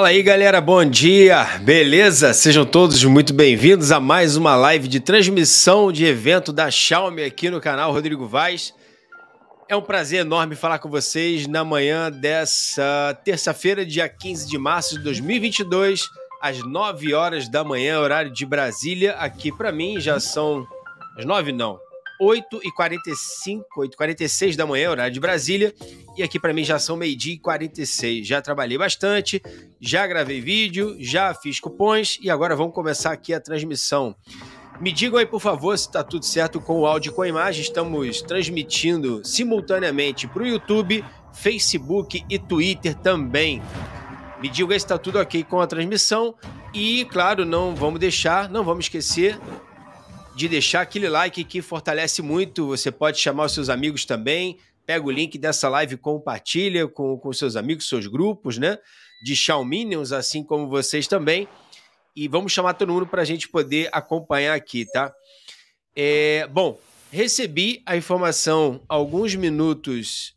Fala aí galera, bom dia, beleza? Sejam todos muito bem-vindos a mais uma live de transmissão de evento da Xiaomi aqui no canal Rodrigo Vaz. É um prazer enorme falar com vocês na manhã dessa terça-feira, dia 15 de março de 2022, às 9 horas da manhã, horário de Brasília. Aqui para mim já são as 9 não, 8h45, 8h46 da manhã, horário de Brasília. E aqui para mim já são meio-dia e 46. Já trabalhei bastante, já gravei vídeo, já fiz cupons e agora vamos começar aqui a transmissão. Me digam aí, por favor, se está tudo certo com o áudio e com a imagem. Estamos transmitindo simultaneamente para o YouTube, Facebook e Twitter também. Me digam aí se está tudo ok com a transmissão. E, claro, não vamos deixar, não vamos esquecer de deixar aquele like que fortalece muito. Você pode chamar os seus amigos também. Pega o link dessa live, compartilha com, com seus amigos, seus grupos, né? De Xiaominions, assim como vocês também. E vamos chamar todo mundo para a gente poder acompanhar aqui, tá? É, bom, recebi a informação alguns minutos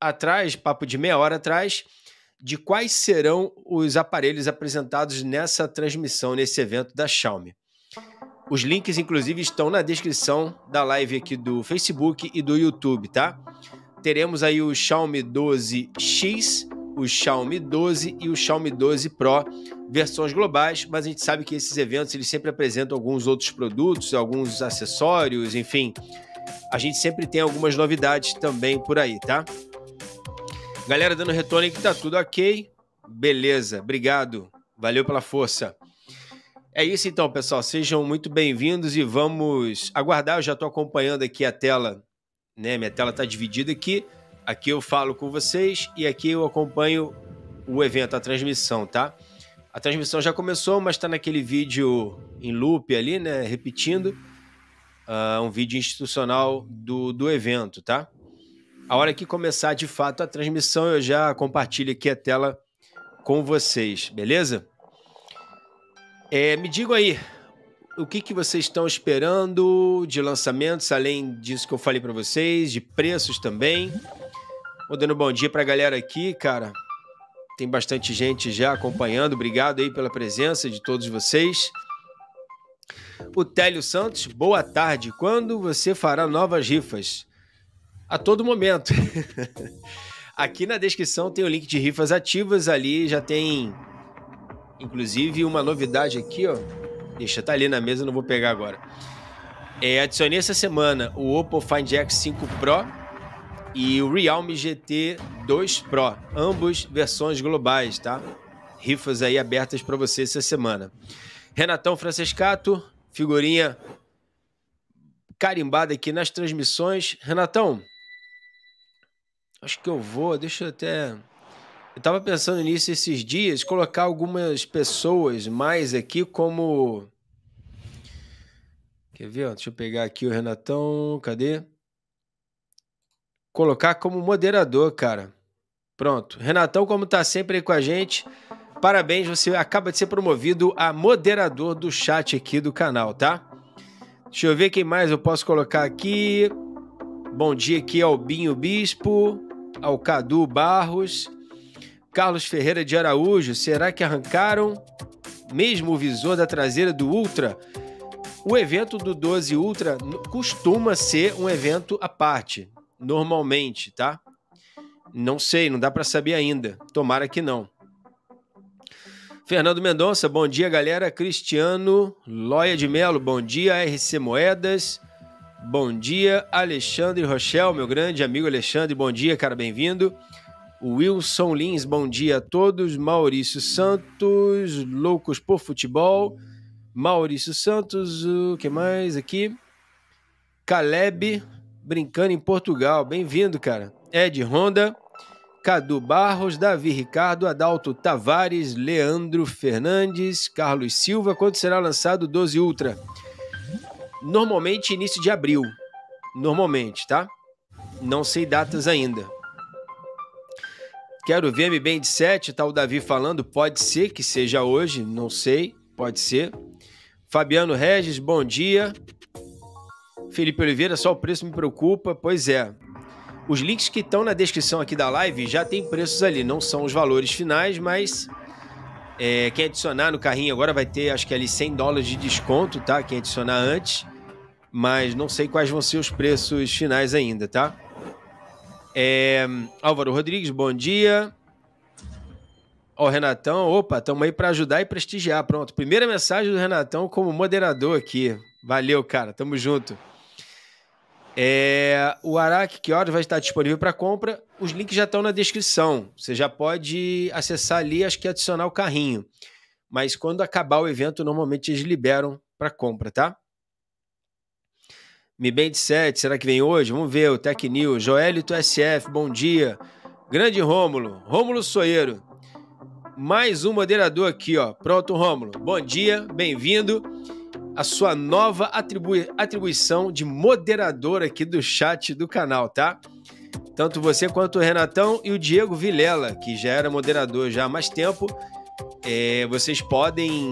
atrás, papo de meia hora atrás, de quais serão os aparelhos apresentados nessa transmissão, nesse evento da Xiaomi. Os links, inclusive, estão na descrição da live aqui do Facebook e do YouTube, tá? Teremos aí o Xiaomi 12X, o Xiaomi 12 e o Xiaomi 12 Pro, versões globais, mas a gente sabe que esses eventos eles sempre apresentam alguns outros produtos, alguns acessórios, enfim. A gente sempre tem algumas novidades também por aí, tá? Galera dando retorno aqui, tá tudo ok. Beleza, obrigado. Valeu pela força. É isso então, pessoal. Sejam muito bem-vindos e vamos aguardar. Eu já estou acompanhando aqui a tela, né? Minha tela está dividida aqui. Aqui eu falo com vocês e aqui eu acompanho o evento, a transmissão, tá? A transmissão já começou, mas está naquele vídeo em loop ali, né? Repetindo. Uh, um vídeo institucional do, do evento, tá? A hora que começar de fato a transmissão, eu já compartilho aqui a tela com vocês, beleza? É, me digam aí, o que, que vocês estão esperando de lançamentos, além disso que eu falei para vocês, de preços também? Vou dando um bom dia para a galera aqui, cara. Tem bastante gente já acompanhando. Obrigado aí pela presença de todos vocês. O Télio Santos, boa tarde. Quando você fará novas rifas? A todo momento. aqui na descrição tem o link de rifas ativas ali, já tem Inclusive, uma novidade aqui, ó. Deixa, tá ali na mesa, não vou pegar agora. É, adicionei essa semana o Oppo Find X5 Pro e o Realme GT 2 Pro, ambos versões globais, tá? Rifas aí abertas para você essa semana. Renatão Francescato, figurinha carimbada aqui nas transmissões. Renatão, acho que eu vou, deixa eu até. Eu estava pensando nisso esses dias, colocar algumas pessoas mais aqui como. Quer ver? Deixa eu pegar aqui o Renatão. Cadê? Colocar como moderador, cara. Pronto. Renatão, como tá sempre aí com a gente, parabéns, você acaba de ser promovido a moderador do chat aqui do canal, tá? Deixa eu ver quem mais eu posso colocar aqui. Bom dia aqui é ao Binho Bispo, ao Cadu Barros. Carlos Ferreira de Araújo, será que arrancaram mesmo o visor da traseira do Ultra? O evento do 12 Ultra costuma ser um evento à parte, normalmente, tá? Não sei, não dá para saber ainda. Tomara que não. Fernando Mendonça, bom dia, galera. Cristiano Loia de Melo, bom dia. RC Moedas, bom dia. Alexandre Rochel, meu grande amigo Alexandre, bom dia, cara, bem-vindo. Wilson Lins, bom dia a todos. Maurício Santos, Loucos por Futebol. Maurício Santos, o que mais aqui? Caleb, brincando em Portugal. Bem-vindo, cara. Ed Ronda, Cadu Barros, Davi Ricardo, Adalto Tavares, Leandro Fernandes, Carlos Silva. Quando será lançado o 12 Ultra? Normalmente início de abril. Normalmente, tá? Não sei datas ainda. Quero ver me bem de 7, tá o Davi falando. Pode ser que seja hoje, não sei, pode ser. Fabiano Regis, bom dia. Felipe Oliveira, só o preço me preocupa. Pois é. Os links que estão na descrição aqui da live já tem preços ali, não são os valores finais, mas é, quem adicionar no carrinho agora vai ter, acho que ali 100 dólares de desconto, tá? Quem adicionar antes, mas não sei quais vão ser os preços finais ainda, tá? É, Álvaro Rodrigues, bom dia. Ó, Renatão, opa, estamos aí para ajudar e prestigiar. Pronto, primeira mensagem do Renatão como moderador aqui. Valeu, cara, tamo junto. É, o Araque, que horas vai estar disponível para compra. Os links já estão na descrição. Você já pode acessar ali, acho que adicionar o carrinho. Mas quando acabar o evento, normalmente eles liberam para compra, tá? Mi Band 7, será que vem hoje? Vamos ver, o Tech News. Joelito é SF, bom dia. Grande Rômulo, Rômulo Soeiro. Mais um moderador aqui, ó. Pronto, Rômulo. Bom dia, bem-vindo à sua nova atribui atribuição de moderador aqui do chat do canal, tá? Tanto você quanto o Renatão e o Diego Vilela, que já era moderador já há mais tempo, é, vocês podem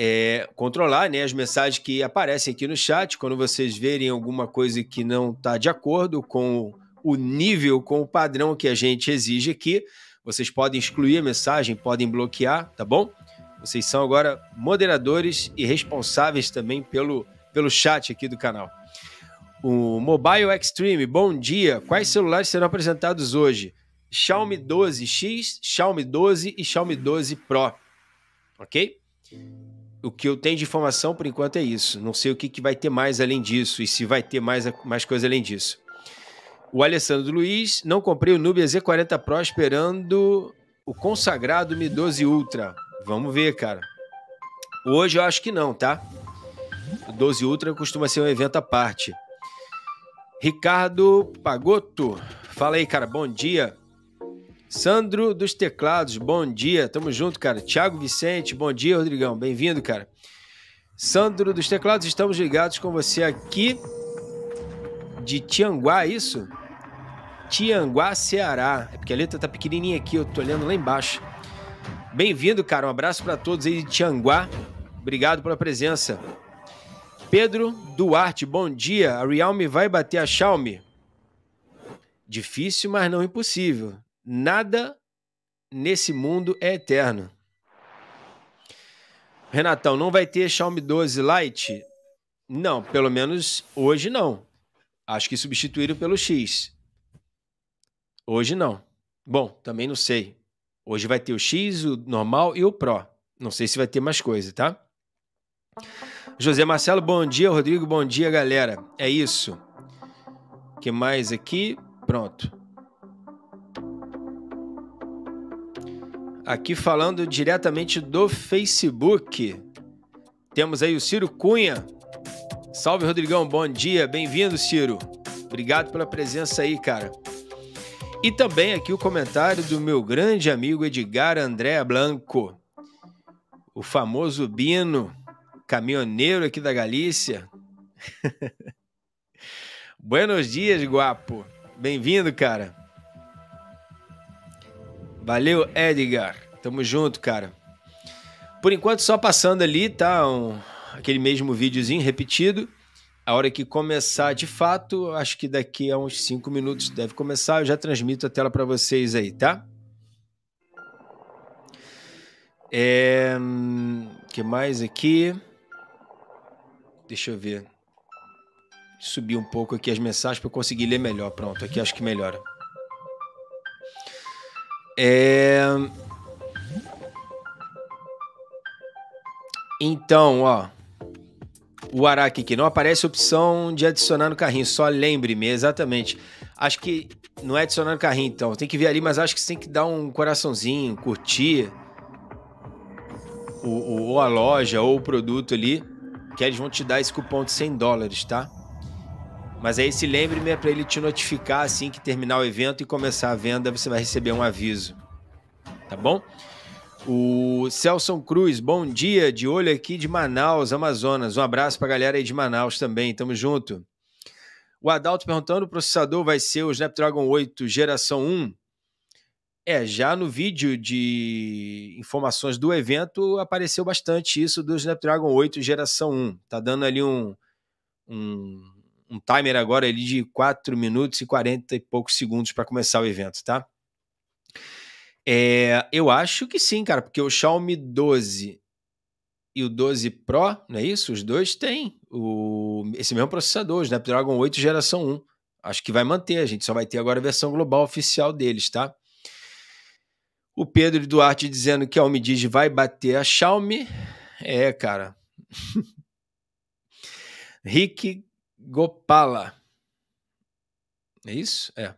é, controlar né, as mensagens que aparecem aqui no chat. Quando vocês verem alguma coisa que não está de acordo com o nível, com o padrão que a gente exige aqui, vocês podem excluir a mensagem, podem bloquear, tá bom? Vocês são agora moderadores e responsáveis também pelo, pelo chat aqui do canal. O Mobile Extreme, bom dia. Quais celulares serão apresentados hoje? Xiaomi 12X, Xiaomi 12 e Xiaomi 12 Pro. Ok? o que eu tenho de informação por enquanto é isso. Não sei o que, que vai ter mais além disso e se vai ter mais, mais coisa além disso. O Alessandro Luiz, não comprei o Nubia Z40 Pro esperando o consagrado Mi 12 Ultra. Vamos ver, cara. Hoje eu acho que não, tá? O 12 Ultra costuma ser um evento à parte. Ricardo Pagotto, fala aí, cara. Bom dia. Sandro dos Teclados, bom dia. Tamo junto, cara. Tiago Vicente, bom dia, Rodrigão. Bem-vindo, cara. Sandro dos Teclados, estamos ligados com você aqui de Tianguá, é isso? Tianguá, Ceará. É porque a letra tá pequenininha aqui, eu tô olhando lá embaixo. Bem-vindo, cara. Um abraço para todos aí de Tianguá. Obrigado pela presença. Pedro Duarte, bom dia. A Realme vai bater a Xiaomi? Difícil, mas não impossível nada nesse mundo é eterno. Renatão, não vai ter Xiaomi 12 Lite? Não, pelo menos hoje não. Acho que substituíram pelo X. Hoje não. Bom, também não sei. Hoje vai ter o X, o normal e o Pro. Não sei se vai ter mais coisa, tá? José Marcelo, bom dia. Rodrigo, bom dia, galera. É isso. O que mais aqui? Pronto. aqui falando diretamente do Facebook. Temos aí o Ciro Cunha. Salve, Rodrigão. Bom dia. Bem-vindo, Ciro. Obrigado pela presença aí, cara. E também aqui o comentário do meu grande amigo Edgar André Blanco, o famoso Bino, caminhoneiro aqui da Galícia. Buenos dias, guapo. Bem-vindo, cara. Valeu, Edgar. Tamo junto, cara. Por enquanto, só passando ali, tá? Um, aquele mesmo videozinho repetido. A hora que começar de fato, acho que daqui a uns 5 minutos deve começar. Eu já transmito a tela para vocês aí, tá? É... que mais aqui? Deixa eu ver. Subir um pouco aqui as mensagens para eu conseguir ler melhor. Pronto, aqui acho que melhora. É... Então, ó. O Araki aqui. Não aparece a opção de adicionar no carrinho. Só lembre-me, exatamente. Acho que não é adicionar no carrinho, então. Tem que ver ali, mas acho que você tem que dar um coraçãozinho, curtir. O, ou a loja ou o produto ali. Que eles vão te dar esse cupom de 100 dólares, tá? Mas aí se lembre-me é né, para ele te notificar assim que terminar o evento e começar a venda, você vai receber um aviso. Tá bom? O Celson Cruz, bom dia, de olho aqui de Manaus, Amazonas. Um abraço para a galera aí de Manaus também, tamo junto. O Adalto perguntando, o processador vai ser o Snapdragon 8 geração 1? É, já no vídeo de informações do evento apareceu bastante isso do Snapdragon 8 geração 1. Tá dando ali um, um um timer agora ali de 4 minutos e 40 e poucos segundos para começar o evento, tá? É, eu acho que sim, cara, porque o Xiaomi 12 e o 12 Pro, não é isso? Os dois têm o, esse mesmo processador, o Snapdragon 8 geração 1. Acho que vai manter, a gente só vai ter agora a versão global oficial deles, tá? O Pedro Duarte dizendo que a Omidigi vai bater a Xiaomi. É, cara. Rick Gopala. É isso? É.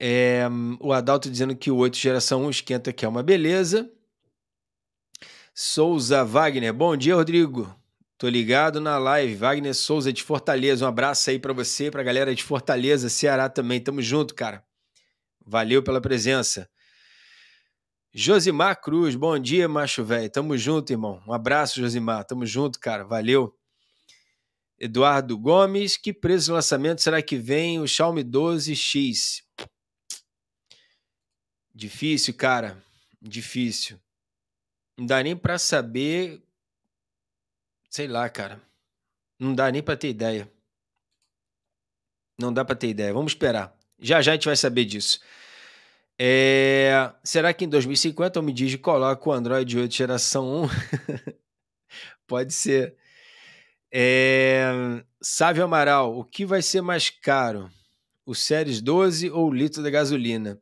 é o Adalto dizendo que o 8 geração 1 esquenta que é uma beleza. Souza Wagner. Bom dia, Rodrigo. Tô ligado na live. Wagner Souza de Fortaleza. Um abraço aí para você, pra galera de Fortaleza, Ceará também. Tamo junto, cara. Valeu pela presença. Josimar Cruz, bom dia, macho velho. Tamo junto, irmão. Um abraço, Josimar. Tamo junto, cara. Valeu. Eduardo Gomes, que preço de lançamento será que vem o Xiaomi 12X? Difícil, cara. Difícil. Não dá nem para saber. Sei lá, cara. Não dá nem para ter ideia. Não dá para ter ideia. Vamos esperar. Já já a gente vai saber disso. É... Será que em 2050 o Midigi coloca o Android 8 geração 1? Pode ser. É... Sávio Amaral, o que vai ser mais caro? O Séries 12 ou o litro da gasolina?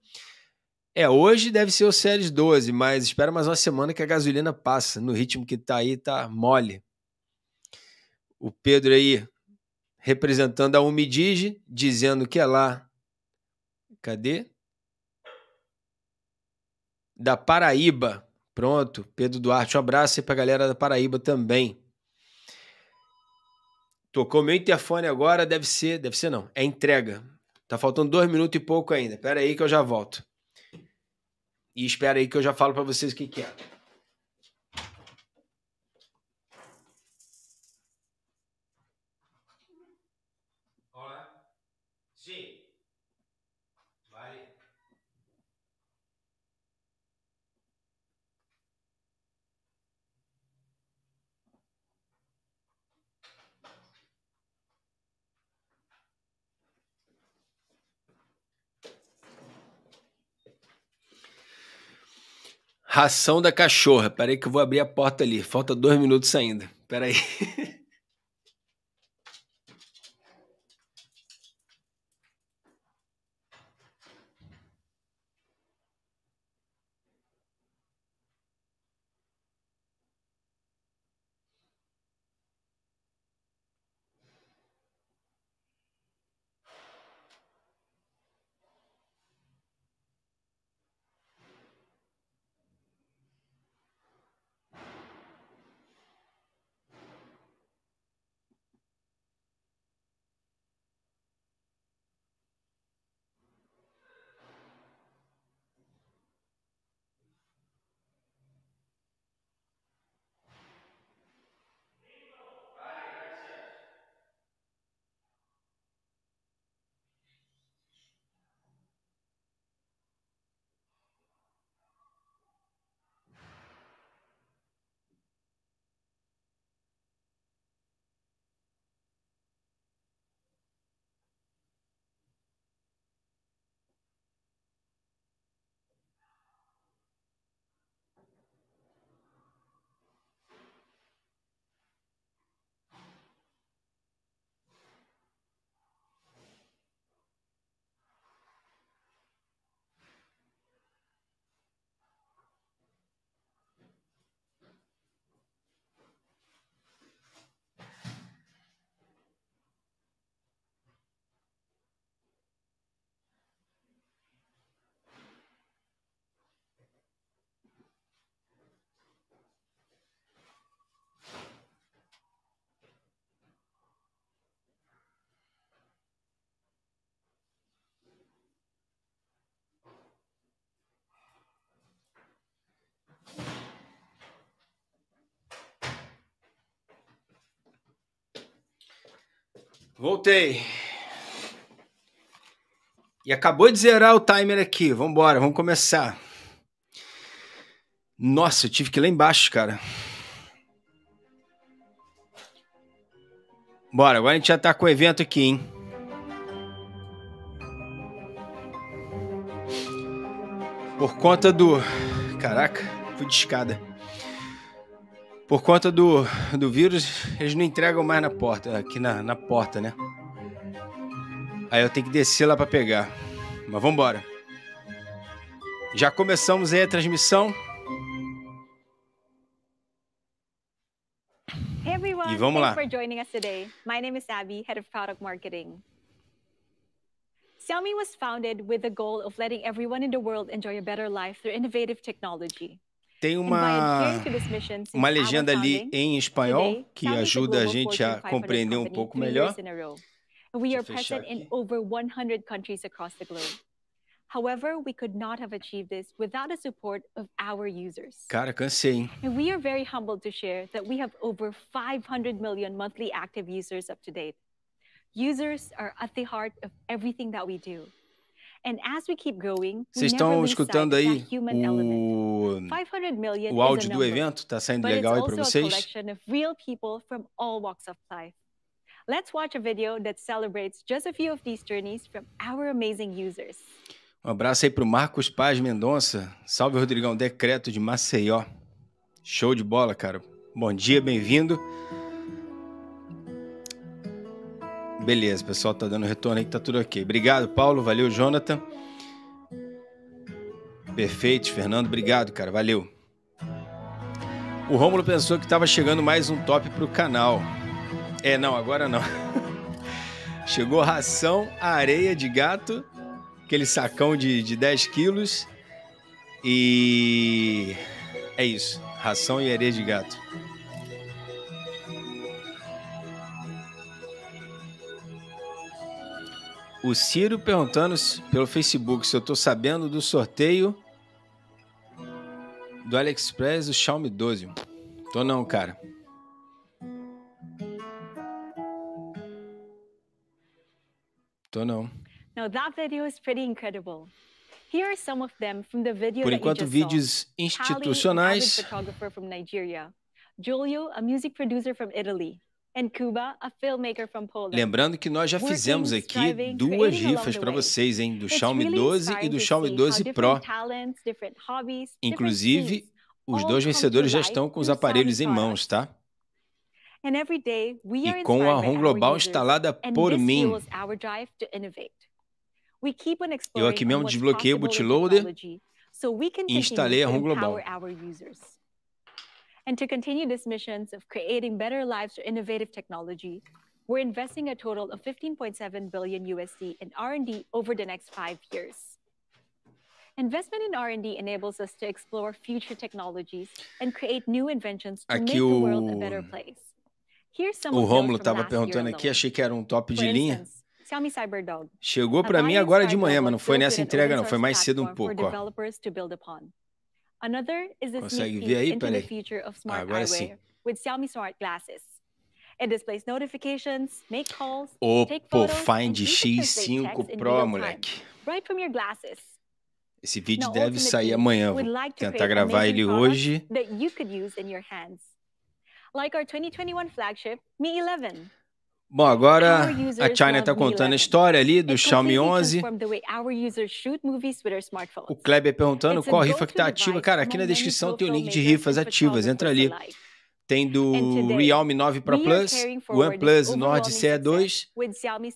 É, hoje deve ser o Séries 12, mas espera mais uma semana que a gasolina passa. No ritmo que tá aí, tá mole. O Pedro aí, representando a Umidige, dizendo que é lá. Cadê? Da Paraíba. Pronto, Pedro Duarte, um abraço aí pra galera da Paraíba também. Tocou meu interfone agora, deve ser, deve ser não, é entrega. Tá faltando dois minutos e pouco ainda. Pera aí que eu já volto. E espera aí que eu já falo para vocês o que, que é. Ração da cachorra. Peraí que eu vou abrir a porta ali. Falta dois minutos ainda. Peraí. Voltei. E acabou de zerar o timer aqui. Vamos embora, vamos começar. Nossa, eu tive que ir lá embaixo, cara. Bora, agora a gente já tá com o evento aqui, hein? Por conta do. Caraca, fui de escada por conta do, do vírus, eles não entregam mais na porta, aqui na, na porta, né? Aí eu tenho que descer lá para pegar. Mas vamos embora. Já começamos aí a transmissão. Hey everyone, e vamos lá. Thanks for joining us today. My name is Abby, head of product marketing. Xiaomi was founded with the goal of letting everyone in the world enjoy a better life through innovative technology. Tem uma, assim, uma legenda ali em espanhol que ajuda a gente a compreender um pouco melhor. We are present in over 100 countries across the globe. However, we could not have achieved this without the support of our users. Cara, cansei, hein? And we are very humbled to share that we have over 500 million monthly active users up to date. Users are at the heart of everything that we do. Vocês estão escutando aí o, o áudio do evento? Está saindo legal aí para vocês? Let's watch a video that celebrates just a few of these journeys from our amazing users. Um abraço aí para o Marcos Paz Mendonça. Salve, Rodrigão. Decreto de Maceió. Show de bola, cara. Bom dia, bem-vindo. beleza, pessoal tá dando retorno aí que tá tudo ok. Obrigado, Paulo. Valeu, Jonathan. Perfeito, Fernando. Obrigado, cara. Valeu. O Rômulo pensou que tava chegando mais um top pro canal. É, não, agora não. Chegou ração, areia de gato, aquele sacão de, de 10 quilos e. É isso, ração e areia de gato. O Ciro perguntando pelo Facebook se eu estou sabendo do sorteio do AliExpress do Xiaomi 12. Tô não, cara. Tô não. Now that video is pretty incredible. Here are some of them from the video Por enquanto, vídeos saw. institucionais. Hallie, a photographer from Julio, a music producer from Italy. Lembrando que nós já fizemos aqui duas rifas para vocês, hein? Do Xiaomi 12 e do Xiaomi 12 Pro. Inclusive, os dois vencedores já estão com os aparelhos em mãos, tá? E com a ROM Global instalada por mim. Eu aqui mesmo desbloqueei o bootloader e instalei a ROM Global. And to continue this mission of creating better lives through innovative technology, we're investing a total of 15.7 billion USD in R&D over the next five years. Investment in R&D enables us to explore future technologies and create new inventions to make o... the world a better place. Here's some o Rômulo estava perguntando aqui, achei que era um top de linha. Xiaomi Cyberdog. Chegou para mim agora de manhã, mas não foi nessa entrega não, foi mais cedo um pouco. Another is a sneak peek into the future of smart eyewear sim. with Xiaomi smart glasses. It displays notifications, make calls, Oppo oh, Find X5 Pro, moleque. Right from your glasses. Esse vídeo deve sair amanhã. Vou tentar gravar ele hoje. That you could use in your hands. Like our 2021 flagship Mi 11. Bom, agora a China está contando a história ali do Xiaomi 11. O Kleber perguntando qual rifa que está ativa. Cara, aqui na descrição tem o link de rifas ativas, entra ali. Tem do Realme 9 Pro Plus, OnePlus Nord CE2,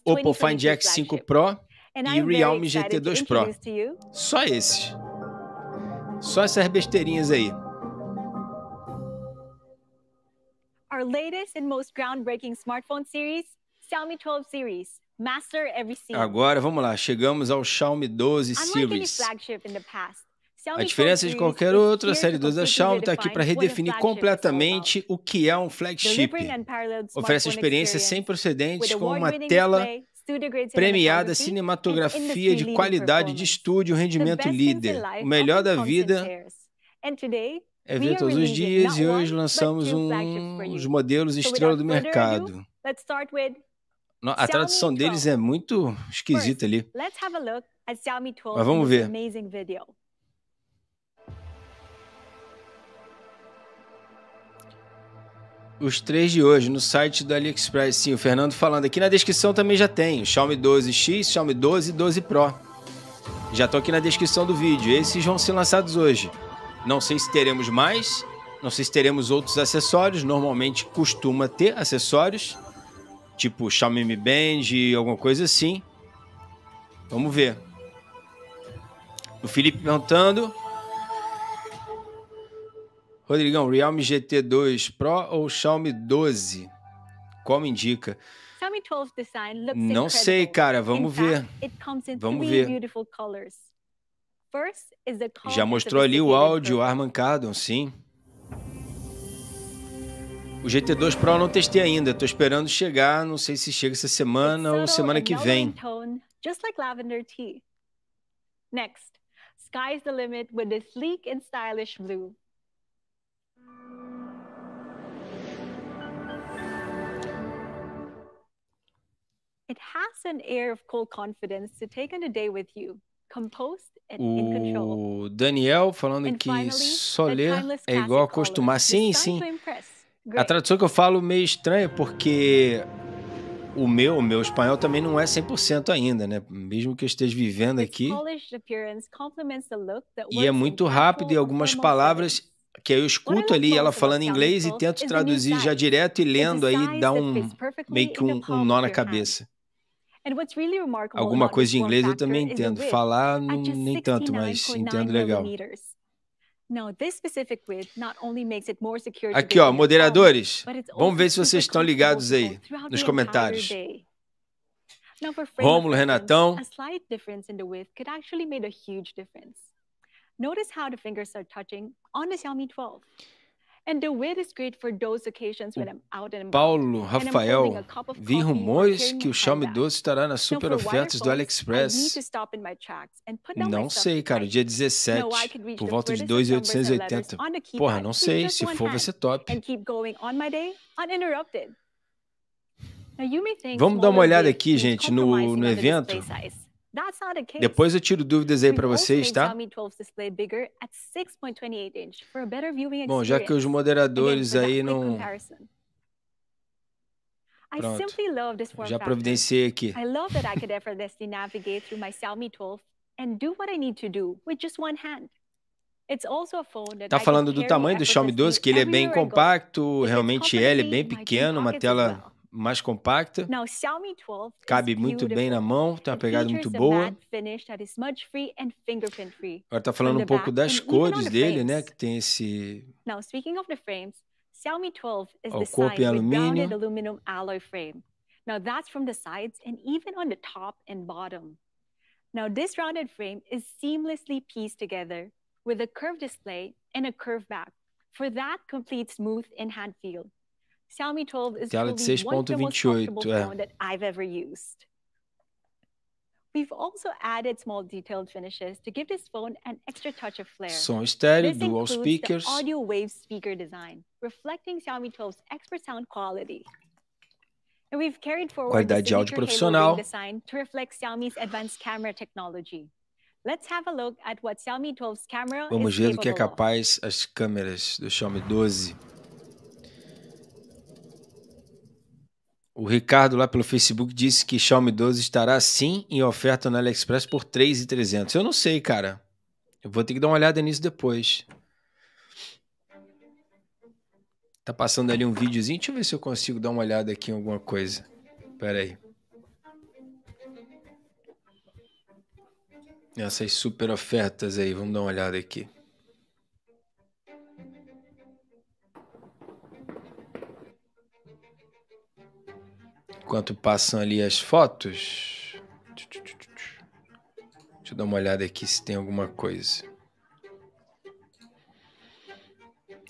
Oppo Find X5 Pro e Realme GT2 Pro. Só esses. Só essas besteirinhas aí. our latest and most groundbreaking smartphone series, Xiaomi 12 series. Master every scene. Agora vamos lá, chegamos ao Xiaomi 12 Series. A diferença de qualquer outra série 12 da é Xiaomi está aqui para redefinir completamente o que é um flagship. Oferece experiências sem precedentes com uma tela premiada, cinematografia de qualidade de estúdio, rendimento líder, o melhor da vida é ver todos os dias e hoje lançamos um, os modelos estrela do mercado. A tradução deles é muito esquisita ali. Mas vamos ver. os três de hoje no site do AliExpress. Sim, o Fernando falando aqui na descrição também já tem o Xiaomi 12X, Xiaomi 12 e 12 Pro. Já estou aqui na descrição do vídeo. Esses vão ser lançados hoje. Não sei se teremos mais, não sei se teremos outros acessórios. Normalmente costuma ter acessórios, tipo Xiaomi Mi Band, alguma coisa assim. Vamos ver. O Felipe perguntando. Rodrigão, Realme GT2 Pro ou Xiaomi 12? Qual me indica? Não sei, cara. Vamos ver. Vamos ver. Já mostrou ali o áudio ar mancado, sim. O GT2 Pro eu não testei ainda, estou esperando chegar, não sei se chega essa semana ou semana que vem. Just like lavender tea. Next, sky's the limit with this sleek and stylish blue. It has an air of cool confidence to take on a day with you. O Daniel falando que só ler é igual acostumar. Sim, sim. A tradução que eu falo meio estranha porque o meu, o meu espanhol também não é 100% ainda, né? Mesmo que eu esteja vivendo aqui. E é muito rápido e algumas palavras que eu escuto ali ela falando inglês e tento traduzir já direto e lendo aí dá um meio que um, um nó na cabeça. Alguma coisa de inglês eu também entendo. Falar não, nem tanto, mas entendo legal. Aqui, ó, moderadores, vamos ver se vocês estão ligados aí nos comentários. Rômulo, Renatão. Paulo Rafael, vi rumores que o Xiaomi 12 estará nas super ofertas do AliExpress. Não sei, cara, dia 17, por volta de 2,880. Porra, não sei, se for vai ser top. Vamos dar uma olhada aqui, gente, no, no evento. Depois eu tiro dúvidas aí para vocês, tá? Bom, já que os moderadores aí não Pronto. Já providenciei aqui. I love that I could effortlessly navigate through my Xiaomi 12 and do what I need to do with just one hand. Tá falando do tamanho do Xiaomi 12, que ele é bem compacto, realmente ele é bem pequeno, uma tela mais compacta. Cabe muito bem na mão, tem uma pegada muito boa. Agora está falando um pouco das cores dele, né? Que tem esse. Now, speaking of the frames, Xiaomi 12 is o corpo em alumínio. aluminum alloy frame. Now that's from the sides and even on the top and bottom. Now this rounded frame is seamlessly pieced together with a curved display and a curved back for that complete smooth and hand feel. Xiaomi 12 is Galaxy uh, ever used. we We've also added small detailed finishes to give this phone an extra touch of flair. So instead, this dual speakers. The audio wave speaker design, reflecting Xiaomi 12's expert sound quality. And we've carried forward the de áudio profissional. design to reflect Xiaomi's advanced camera technology. Let's have a look at what Xiaomi 12's camera Vamos ver do que é capaz as câmeras do Xiaomi 12. O Ricardo lá pelo Facebook disse que Xiaomi 12 estará sim em oferta no AliExpress por 3.300. Eu não sei, cara. Eu vou ter que dar uma olhada nisso depois. Tá passando ali um videozinho. Deixa eu ver se eu consigo dar uma olhada aqui em alguma coisa. Pera aí. Essas super ofertas aí, vamos dar uma olhada aqui. Enquanto passam ali as fotos. Deixa eu dar uma olhada aqui se tem alguma coisa.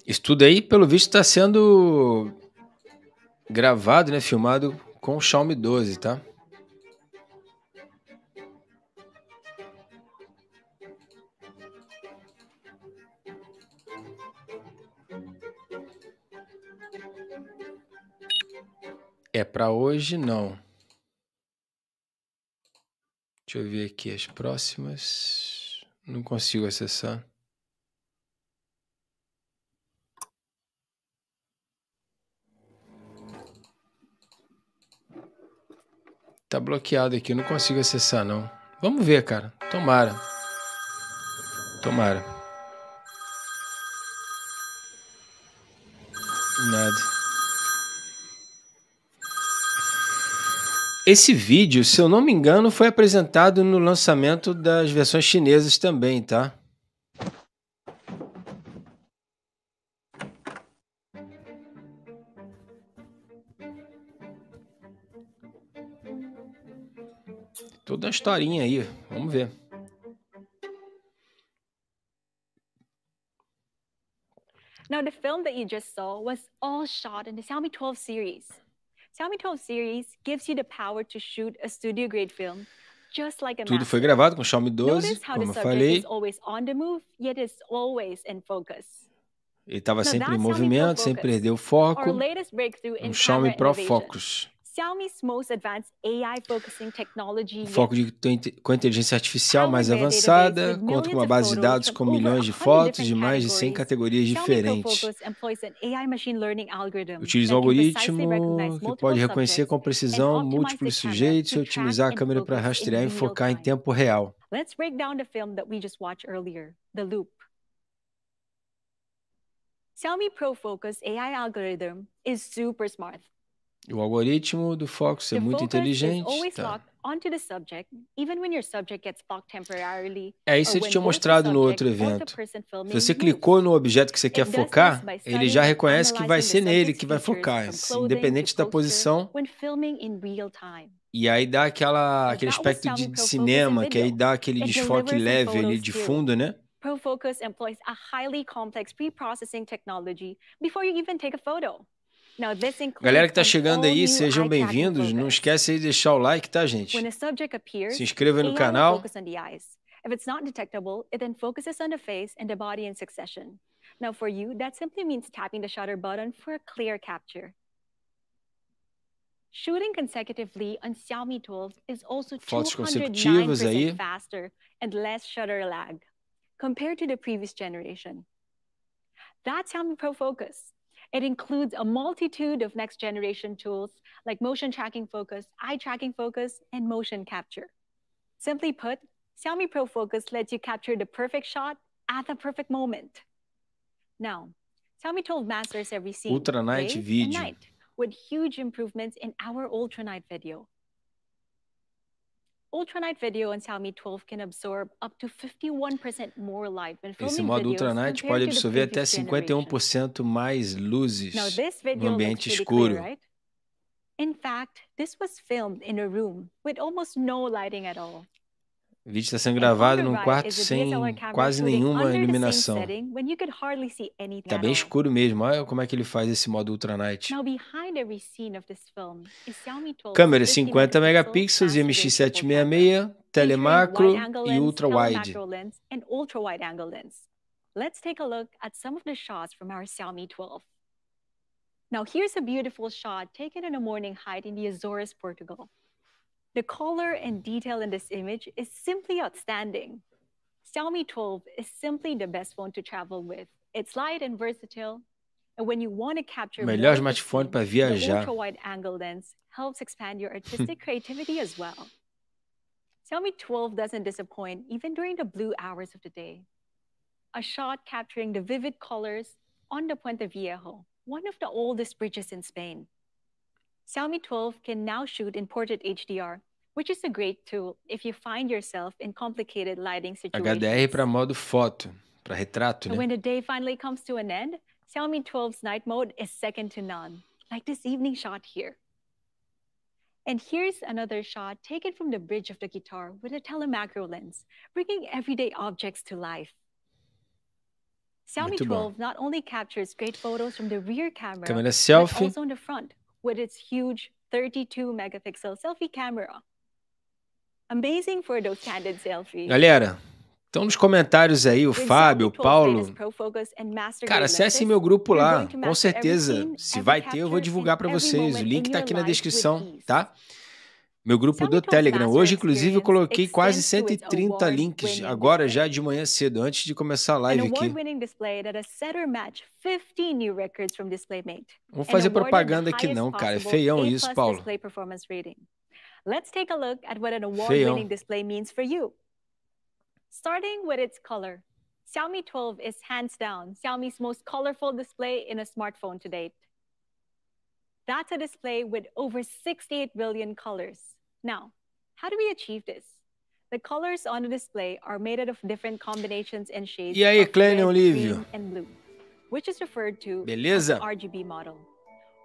Isso tudo aí, pelo visto, está sendo gravado, né? Filmado com o Xiaomi 12, tá? É, para hoje não. Deixa eu ver aqui as próximas. Não consigo acessar. Tá bloqueado aqui, não consigo acessar não. Vamos ver, cara. Tomara. Tomara. Nada. Esse vídeo, se eu não me engano, foi apresentado no lançamento das versões chinesas também, tá? Toda a historinha aí, vamos ver. Now the film that you just saw was all shot in the Xiaomi 12 series. Xiaomi series gives you the power to shoot a studio grade film. Just like a Tudo foi gravado com Xiaomi 12, como eu falei. Move, Ele estava sempre em movimento, sem perder o foco. Um Xiaomi Pro Focus. Xiaomi's most advanced AI focusing technology. Foco de, com inteligência artificial mais avançada, conta com uma base de dados com milhões de fotos de mais de 100 categorias diferentes. Utiliza um algoritmo que pode reconhecer com precisão múltiplos sujeitos e otimizar a câmera para rastrear e focar em tempo real. Let's break down the film that we just watched earlier, The Loop. Xiaomi Pro Focus AI algorithm is super smart. O algoritmo do Focus é Your muito focus inteligente. Tá. Subject, é isso que eu tinha mostrado no outro evento. Se você clicou no objeto que você quer focar, ele já reconhece que vai ser nele que vai focar, independente da posição. E aí dá aquela, aquele aspecto de cinema, que aí dá aquele desfoque leve ali de fundo, né? ProFocus employs a highly complex pre-processing technology before you even take a photo. Galera que está chegando aí, sejam bem-vindos. Não esquece aí de deixar o like, tá, gente? Se inscreva no canal. If it's not detectable, it then focuses on the face and the body in succession. Now for you, that simply means tapping the shutter button for a clear capture. Shooting consecutively on Xiaomi 12 is also Fotos 209% aí. faster and less shutter lag compared to the previous generation. That's Xiaomi Pro Focus, It includes a multitude of next generation tools like motion tracking focus, eye tracking focus, and motion capture. Simply put, Xiaomi Pro Focus lets you capture the perfect shot at the perfect moment. Now, Xiaomi told masters every scene, Ultra Night day video. and night, with huge improvements in our Ultra Night video. Ultranight Video and Xiaomi 12 can absorb up to 51% more light filming Esse modo Ultranight pode absorver até 51% mais luzes no ambiente escuro. Clear, right? In fact, this was filmed in a room with almost no lighting at all. O vídeo está sendo gravado num quarto sem quase nenhuma iluminação. Está bem escuro mesmo. Olha como é que ele faz esse modo Ultra Night. Câmera 50 megapixels, mx 766 telemacro e ultra wide. Let's take a look at some of the shots from our Xiaomi 12. Now here's a beautiful shot taken in a morning hike in the Azores, Portugal. The color and detail in this image is simply outstanding. Xiaomi 12 is simply the best phone to travel with. It's light and versatile. And when you want to capture melhor smartphone para viajar. The ultra wide angle lens helps expand your artistic creativity as well. Xiaomi 12 doesn't disappoint even during the blue hours of the day. A shot capturing the vivid colors on the Puente Viejo, one of the oldest bridges in Spain. Xiaomi 12 can now shoot in portrait HDR, which is a great tool if you find yourself in complicated lighting situations. HDR para modo foto, para retrato, né? When the day finally comes to an end, Xiaomi 12's night mode is second to none, like this evening shot here. And here's another shot taken from the bridge of the guitar with a telemacro lens, bringing everyday objects to life. Xiaomi 12 not only captures great photos from the rear camera, but also. with its huge 32 megapixel selfie camera. Amazing for those candid selfies. Galera, então nos comentários aí o Fábio, o Paulo. Cara, acesse meu grupo lá, com certeza. Se vai ter, eu vou divulgar para vocês. O link está aqui na descrição, tá? Meu grupo é do Telegram. Hoje, né, inclusive, eu coloquei quase 130 links agora já de manhã cedo, antes de começar a live aqui. Vamos fazer propaganda aqui não, cara. É feião isso, Paulo. display Feião. Starting with its color. Xiaomi 12 is hands down Xiaomi's most colorful display in a smartphone to date. That's a display with over 68 billion colors. Now, how do we achieve this? The colors on the display are made out of different combinations and shades e aí, of Clênio green, and blue, which is referred to Beleza. as the RGB model.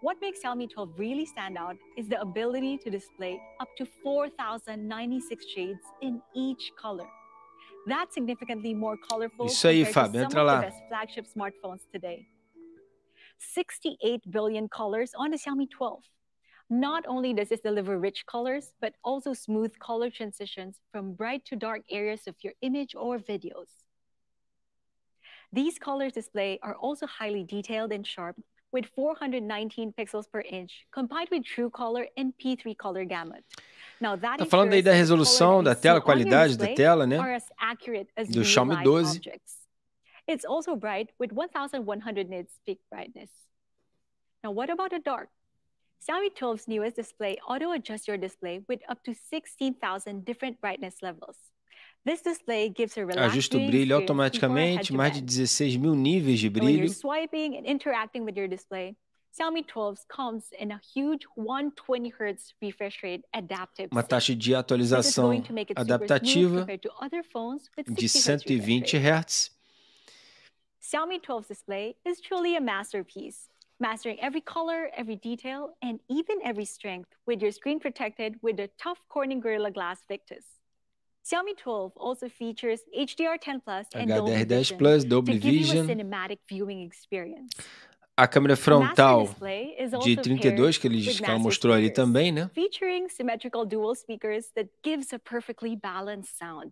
What makes Xiaomi 12 really stand out is the ability to display up to 4,096 shades in each color. That's significantly more colorful Isso aí, compared Fábio, to some of lá. the best flagship smartphones today. 68 billion colors on the Xiaomi 12. Not only does this deliver rich colors, but also smooth color transitions from bright to dark areas of your image or videos. These colors display are also highly detailed and sharp with 419 pixels per inch, combined with True Color and P3 Color Gamut. Now, that falando aí da resolução da tela, qualidade da tela, né? Do Xiaomi 12. Objects. It's also bright with 1,100 nits peak brightness. Now, what about the dark? Xiaomi 12's newest display auto-adjusts your display with up to 16,000 different brightness levels. This display gives a relaxing Ajusta o brilho automaticamente, mais de 16 mil níveis de brilho. when you're swiping and interacting with your display, Xiaomi 12 comes in a huge 120 Hz refresh rate adaptive. Uma taxa de atualização adaptativa de 120 Hz Xiaomi 12's display is truly a masterpiece, mastering every color, every detail, and even every strength with your screen protected with the tough Corning Gorilla Glass Victus. Xiaomi 12 also features HDR10 Plus and HDR10 Vision Plus, Dolby to give Vision. you a cinematic viewing experience. A câmera frontal de 32 que, eles, que ela mostrou ali também, né? Featuring symmetrical dual speakers that gives a perfectly balanced sound.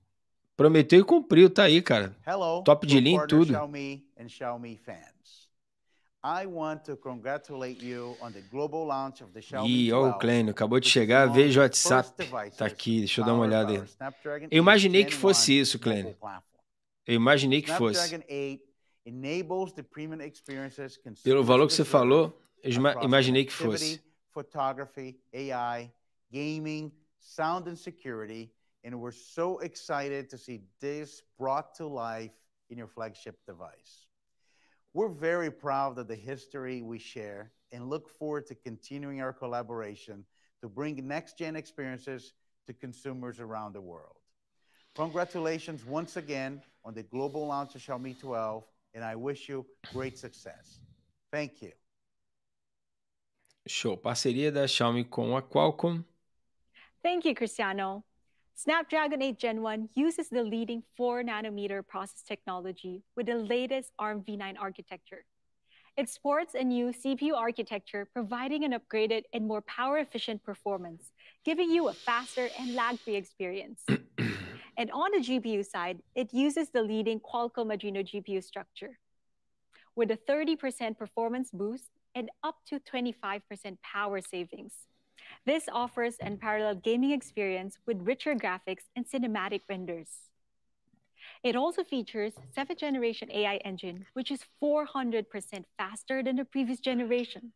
Prometeu e cumpriu, tá aí, cara. Hello, Top de linha tudo. Xiaomi and Xiaomi fans. I want to congratulate you on the global launch of the Xiaomi Ih, olha o Clênio, acabou de chegar, veja o WhatsApp. Tá aqui, deixa eu dar uma olhada aí. Eu imaginei que fosse isso, Clênio. Eu imaginei que fosse. Pelo valor que você falou, eu imaginei que fosse. Photography, AI, gaming, sound and security, and we're so excited to see this brought to life in your flagship device. We're very proud of the history we share and look forward to continuing our collaboration to bring next-gen experiences to consumers around the world. Congratulations once again on the global launch of Xiaomi 12, and I wish you great success. Thank you. Show, parceria da Xiaomi com a Qualcomm. Thank you, Cristiano. Snapdragon 8 Gen 1 uses the leading 4 nanometer process technology with the latest ARM v9 architecture. It sports a new CPU architecture, providing an upgraded and more power efficient performance, giving you a faster and lag free experience. and on the GPU side, it uses the leading Qualcomm Adreno GPU structure. With a 30% performance boost and up to 25% power savings, this offers an unparalleled gaming experience with richer graphics and cinematic renders. It also features seventh generation AI engine, which is 400% faster than the previous generation.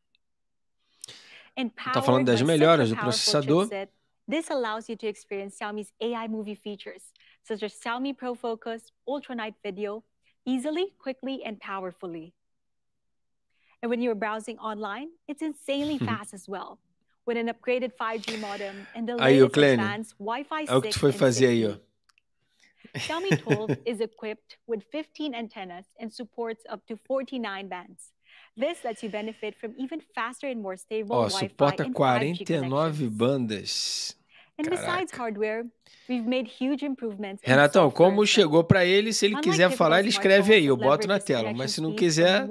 Está falando das melhoras do processador. Chipset, this allows you to experience Xiaomi's AI movie features, such as Xiaomi Pro Focus, Ultra Night Video, easily, quickly, and powerfully. And when you're browsing online, it's insanely fast as well with an upgraded 5G modem and the latest advanced Wi-Fi 6 é o que Xiaomi 12 is equipped with 15 antennas and supports up to 49 bands. This lets you benefit from even faster and more stable wi Wi-Fi suporta 49 bandas. And besides hardware, we've made huge improvements Renatão, como chegou para ele, se ele quiser falar, ele escreve aí, eu boto na tela, mas se não quiser,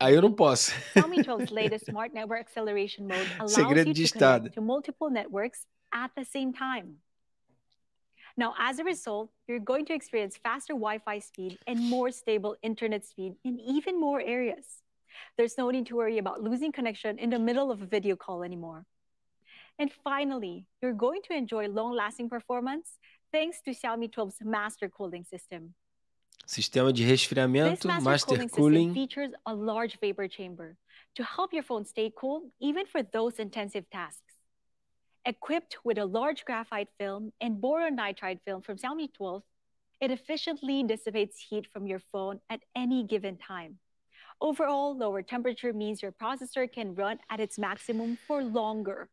aí eu não posso. Segredo de Estado. Now, as a result, you're going to experience faster Wi-Fi speed and more stable internet speed in even more areas. There's no need to worry about losing connection in the middle of a video call anymore. And finally, you're going to enjoy long-lasting performance thanks to Xiaomi 12's Master Cooling System. Sistema de resfriamento master, master, Cooling, cooling. features a large vapor chamber to help your phone stay cool even for those intensive tasks. Equipped with a large graphite film and boron nitride film from Xiaomi 12, it efficiently dissipates heat from your phone at any given time. Overall, lower temperature means your processor can run at its maximum for longer.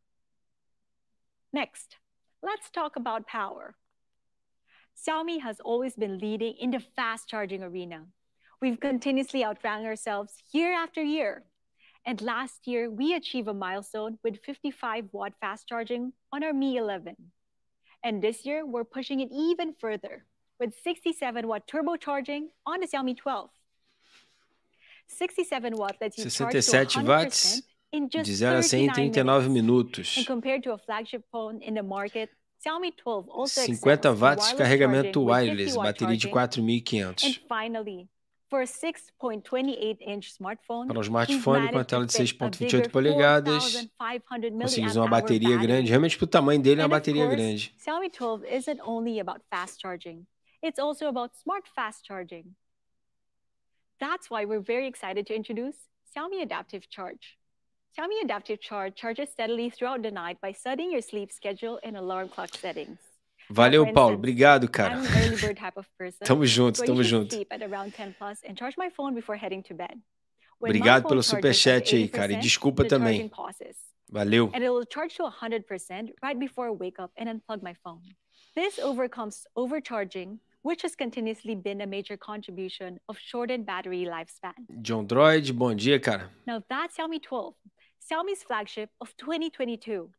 Next, let's talk about power. Xiaomi has always been leading in the fast charging arena. We've continuously outrang ourselves year after year. And last year, we achieved a milestone with 55 watt fast charging on our Mi 11. And this year, we're pushing it even further with 67 watt turbocharging on the Xiaomi 12. 67 watt lets you charge to 100% watts de 0 a 139 minutos. 50 watts de carregamento wireless, bateria de 4.500. Para um smartphone com a tela de 6.28 polegadas, conseguimos é uma bateria grande. Realmente, para o tamanho dele, é uma bateria grande. Xiaomi 12 isn't only about fast charging. It's also about smart fast charging. That's why we're very excited to introduce Xiaomi Adaptive Charge. me Adaptive Charge charges steadily throughout the night by studying your sleep schedule and alarm clock settings. Valeu, instance, Paulo. Obrigado, cara. Person, tamo junto, so tamo junto. Obrigado pelo superchat aí, cara. E desculpa também. Valeu. And it will charge to 100% right before I wake up and unplug my phone. This overcomes overcharging, which has continuously been a major contribution of shortened battery lifespan. John Droid, bom dia, cara. Now that's Xiaomi 12. Xiaomi's flagship of 2022.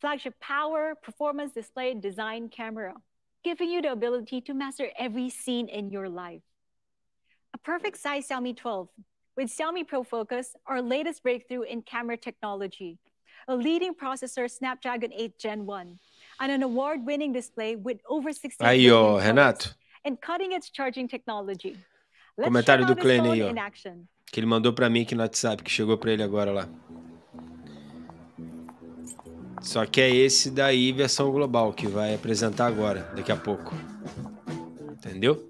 Flagship power, performance, display, design, camera, giving you the ability to master every scene in your life. A perfect size Xiaomi 12 with Xiaomi Pro Focus, our latest breakthrough in camera technology, a leading processor Snapdragon 8 Gen 1, and an award-winning display with over 60 Ayo, Henat. and cutting-edge charging technology. Comentário do Klein aí, ó. Que ele mandou para mim aqui no WhatsApp, que chegou para ele agora lá. Só que é esse daí, versão global, que vai apresentar agora, daqui a pouco. Entendeu?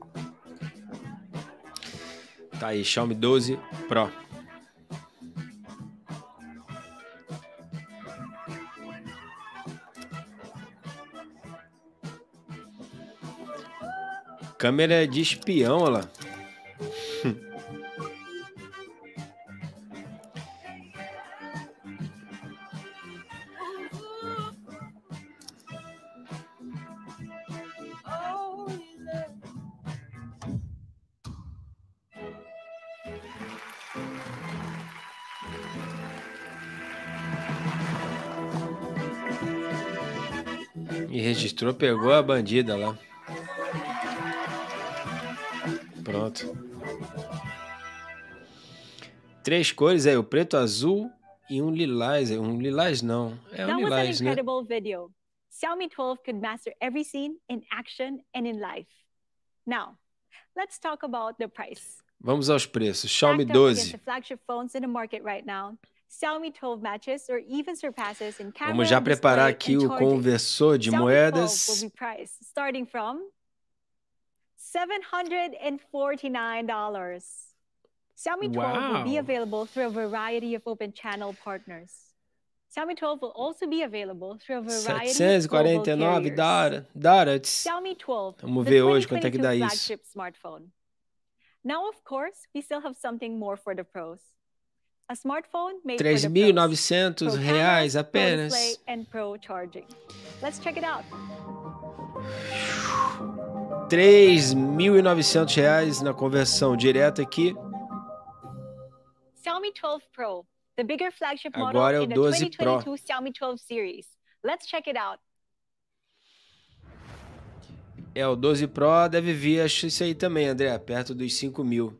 Tá aí, Xiaomi 12 Pro. Câmera é de espião, olha lá. E registrou, pegou a bandida lá. Pronto. Três cores aí, é o preto, azul e um lilás. Um lilás não, é um That lilás, was an né? incredible video. Xiaomi 12 could master every scene in action and in life. Now, let's talk about the price. Vamos aos preços. Xiaomi 12. Vamos já preparar aqui o conversor de moedas. Xiaomi 12 Uau. will be available through a variety of open channel partners. Xiaomi 12 will also be available through a variety of global carriers. Dara, Dara. Xiaomi 12. Vamos ver hoje quanto é que dá isso. Smartphone. Now, of course, we still have something more for the pros. A smartphone made 3.900 reais apenas. Pro 3.900 reais na conversão direta aqui. Xiaomi 12 Pro, the bigger flagship model Agora é o 12 in the 2022 Pro. Xiaomi 12 series. Let's check it out. É, o 12 Pro deve vir, acho isso aí também, André, perto dos 5 mil.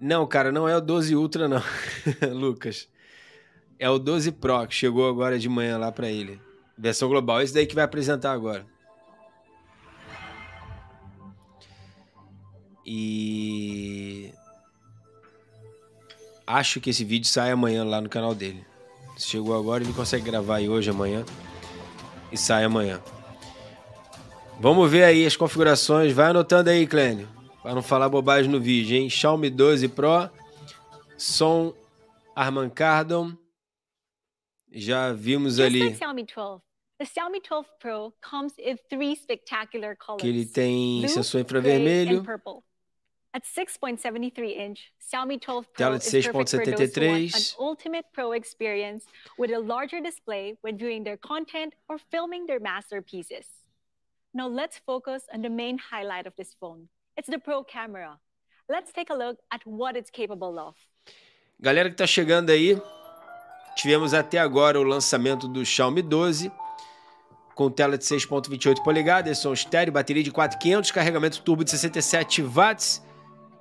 Não, cara, não é o 12 Ultra, não, Lucas. É o 12 Pro que chegou agora de manhã lá para ele. Versão global, esse daí que vai apresentar agora. E. Acho que esse vídeo sai amanhã lá no canal dele. Chegou agora, ele consegue gravar aí hoje, amanhã. E sai amanhã. Vamos ver aí as configurações. Vai anotando aí, Clênio. Para não falar bobagem no vídeo, hein? Xiaomi 12 Pro, som Arman Cardon. Já vimos Just ali. The Xiaomi 12 Pro comes in three spectacular colors. Que ele tem Blue, sensor infravermelho. At 6.73 inch, Xiaomi 12 Pro tela de 6.73, an ultimate pro experience with a larger display when viewing their content or filming their masterpieces. Now let's focus on the main highlight of this phone. It's the Pro Camera. Let's take a look at what it's capable of. Galera que está chegando aí, tivemos até agora o lançamento do Xiaomi 12 com tela de 6.28 polegadas, som estéreo, bateria de 4500, carregamento turbo de 67 watts,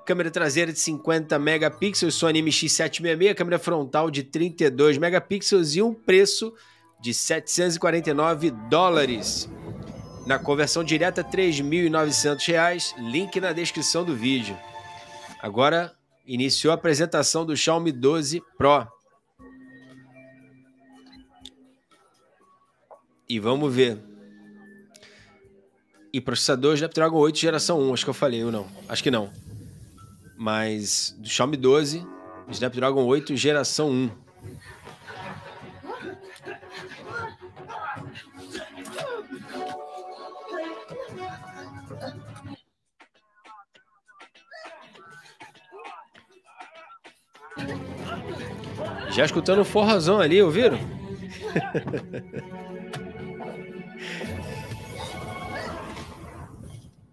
câmera traseira de 50 megapixels, Sony MX766, câmera frontal de 32 megapixels e um preço de 749 dólares. Na conversão direta, R$ reais, link na descrição do vídeo. Agora iniciou a apresentação do Xiaomi 12 Pro. E vamos ver. E processador Snapdragon 8 geração 1, acho que eu falei ou não. Acho que não. Mas do Xiaomi 12, Snapdragon 8 geração 1. Já escutando o forrozão ali, ouviram?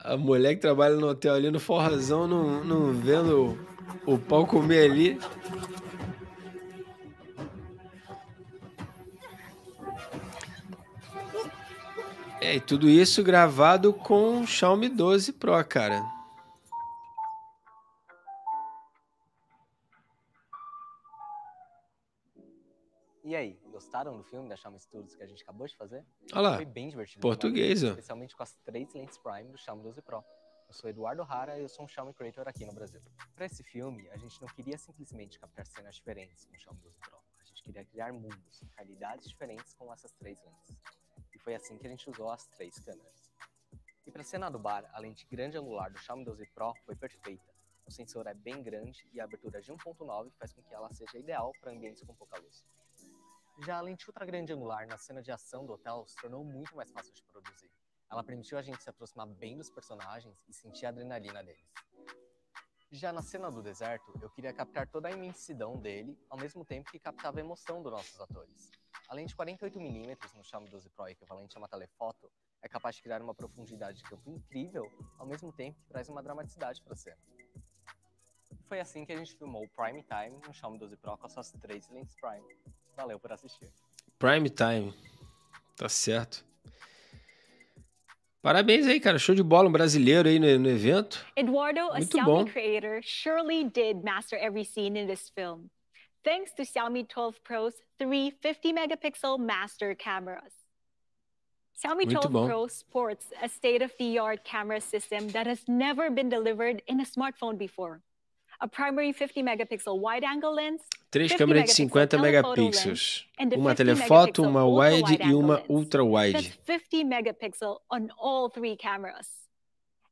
A mulher que trabalha no hotel ali no forrozão, não, não vendo o, o pau comer ali. É, e tudo isso gravado com Xiaomi 12 Pro, cara. E aí, gostaram do filme, da Chama Studios que a gente acabou de fazer? Olha lá, Foi bem divertido. Né? Especialmente com as três lentes Prime do Chama 12 Pro. Eu sou Eduardo Rara e eu sou um Xiaomi Creator aqui no Brasil. Para esse filme, a gente não queria simplesmente captar cenas diferentes com o Xiaomi 12 Pro. A gente queria criar mundos, realidades diferentes com essas três lentes. E foi assim que a gente usou as três câmeras. E para a cena do bar, a lente grande angular do Xiaomi 12 Pro foi perfeita. O sensor é bem grande e a abertura é de 1.9 faz com que ela seja ideal para ambientes com pouca luz. Já a lente ultra grande angular na cena de ação do hotel se tornou muito mais fácil de produzir. Ela permitiu a gente se aproximar bem dos personagens e sentir a adrenalina deles. Já na cena do deserto, eu queria captar toda a imensidão dele, ao mesmo tempo que captava a emoção dos nossos atores. Além de 48mm no Xiaomi 12 Pro equivalente a uma telefoto, é capaz de criar uma profundidade de campo incrível, ao mesmo tempo que traz uma dramaticidade para a cena. foi assim que a gente filmou o Prime Time no Xiaomi 12 Pro com as suas três lentes Prime. Valeu por assistir. Prime Time. Tá certo. Parabéns aí, cara. Show de bola, um brasileiro aí no, no evento. Eduardo, Muito a Xiaomi creator, surely did master every scene in this film. Thanks to Xiaomi 12 Pro's 350 50-megapixel master cameras. Xiaomi Muito 12 bom. Pro sports a state-of-the-art camera system that has never been delivered in a smartphone before a primary 50 megapixel wide angle lens. Três câmeras de 50 megapixels, uma telefoto, uma wide e uma ultra wide. 50 megapixel on all three cameras.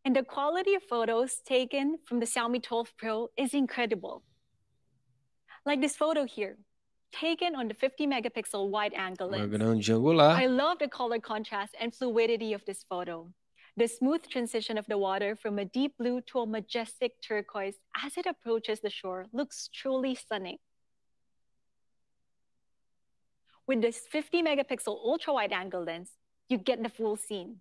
And the quality of photos taken from the Xiaomi 12 Pro is incredible. Like this photo here, taken on the 50 megapixel wide angle lens. angular. I love the color contrast and fluidity of this photo the smooth transition of the water from a deep blue to a majestic turquoise as it approaches the shore looks truly stunning. With this 50 megapixel ultra wide angle lens, you get the full scene.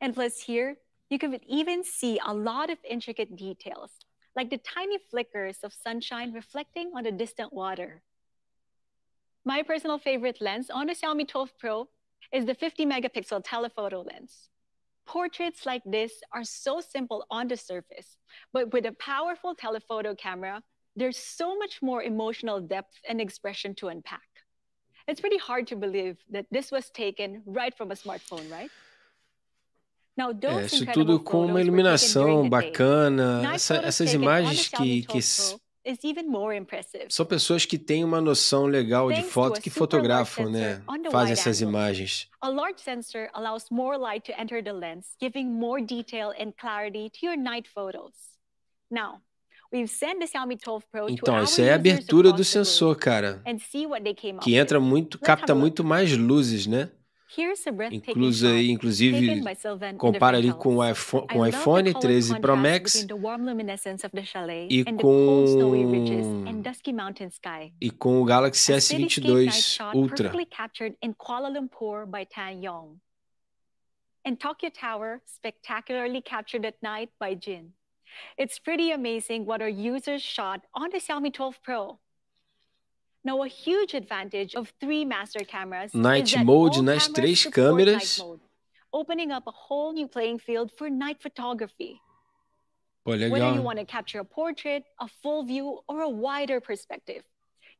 And plus here, you can even see a lot of intricate details, like the tiny flickers of sunshine reflecting on the distant water. My personal favorite lens on the Xiaomi 12 Pro is the 50 megapixel telephoto lens. Portraits like this are so simple on the surface, but with a powerful telephoto camera, there's so much more emotional depth and expression to unpack. It's pretty hard to believe that this was taken right from a smartphone, right? É, isso tudo com uma iluminação bacana. Essa, essas imagens que, que São pessoas que têm uma noção legal de foto que fotografam, né? Fazem essas imagens. A large sensor allows more light to enter the lens, giving more detail and clarity to your night photos. Now, we've sent the Xiaomi 12 Pro Então, essa é a abertura do sensor, cara. Que entra muito, capta muito mais luzes, né? Incluso, inclusive, compara ali com o iPhone, com o iPhone 13 Pro Max e com, e com o Galaxy S22 Ultra. And Tokyo Tower, spectacularly captured at night by Jin. It's pretty amazing what our users shot on the Xiaomi 12 Pro. Now a huge Night Mode nas três câmeras, opening up a whole new playing field for night photography. Pô, legal. Whether you want to capture a portrait, a full view, or a wider perspective,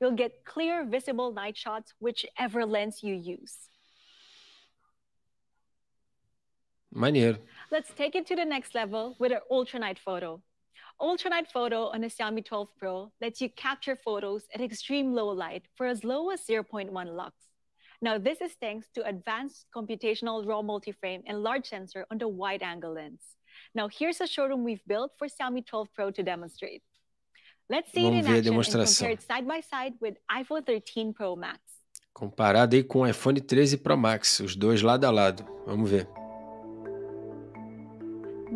you'll get clear, visible night shots whichever lens you use. Maneiro. Let's take it to the next level with an ultra night photo. Ultra Night Photo on the Xiaomi 12 Pro lets you capture photos at extreme low light for as low as 0.1 lux. Now, this is thanks to advanced computational raw multi-frame and large sensor on the wide angle lens. Now, here's a showroom we've built for Xiaomi 12 Pro to demonstrate. Let's see Vamos it in action and compare it side by side with iPhone 13 Pro Max. Comparado aí com o iPhone 13 Pro Max, os dois lado a lado. Vamos ver.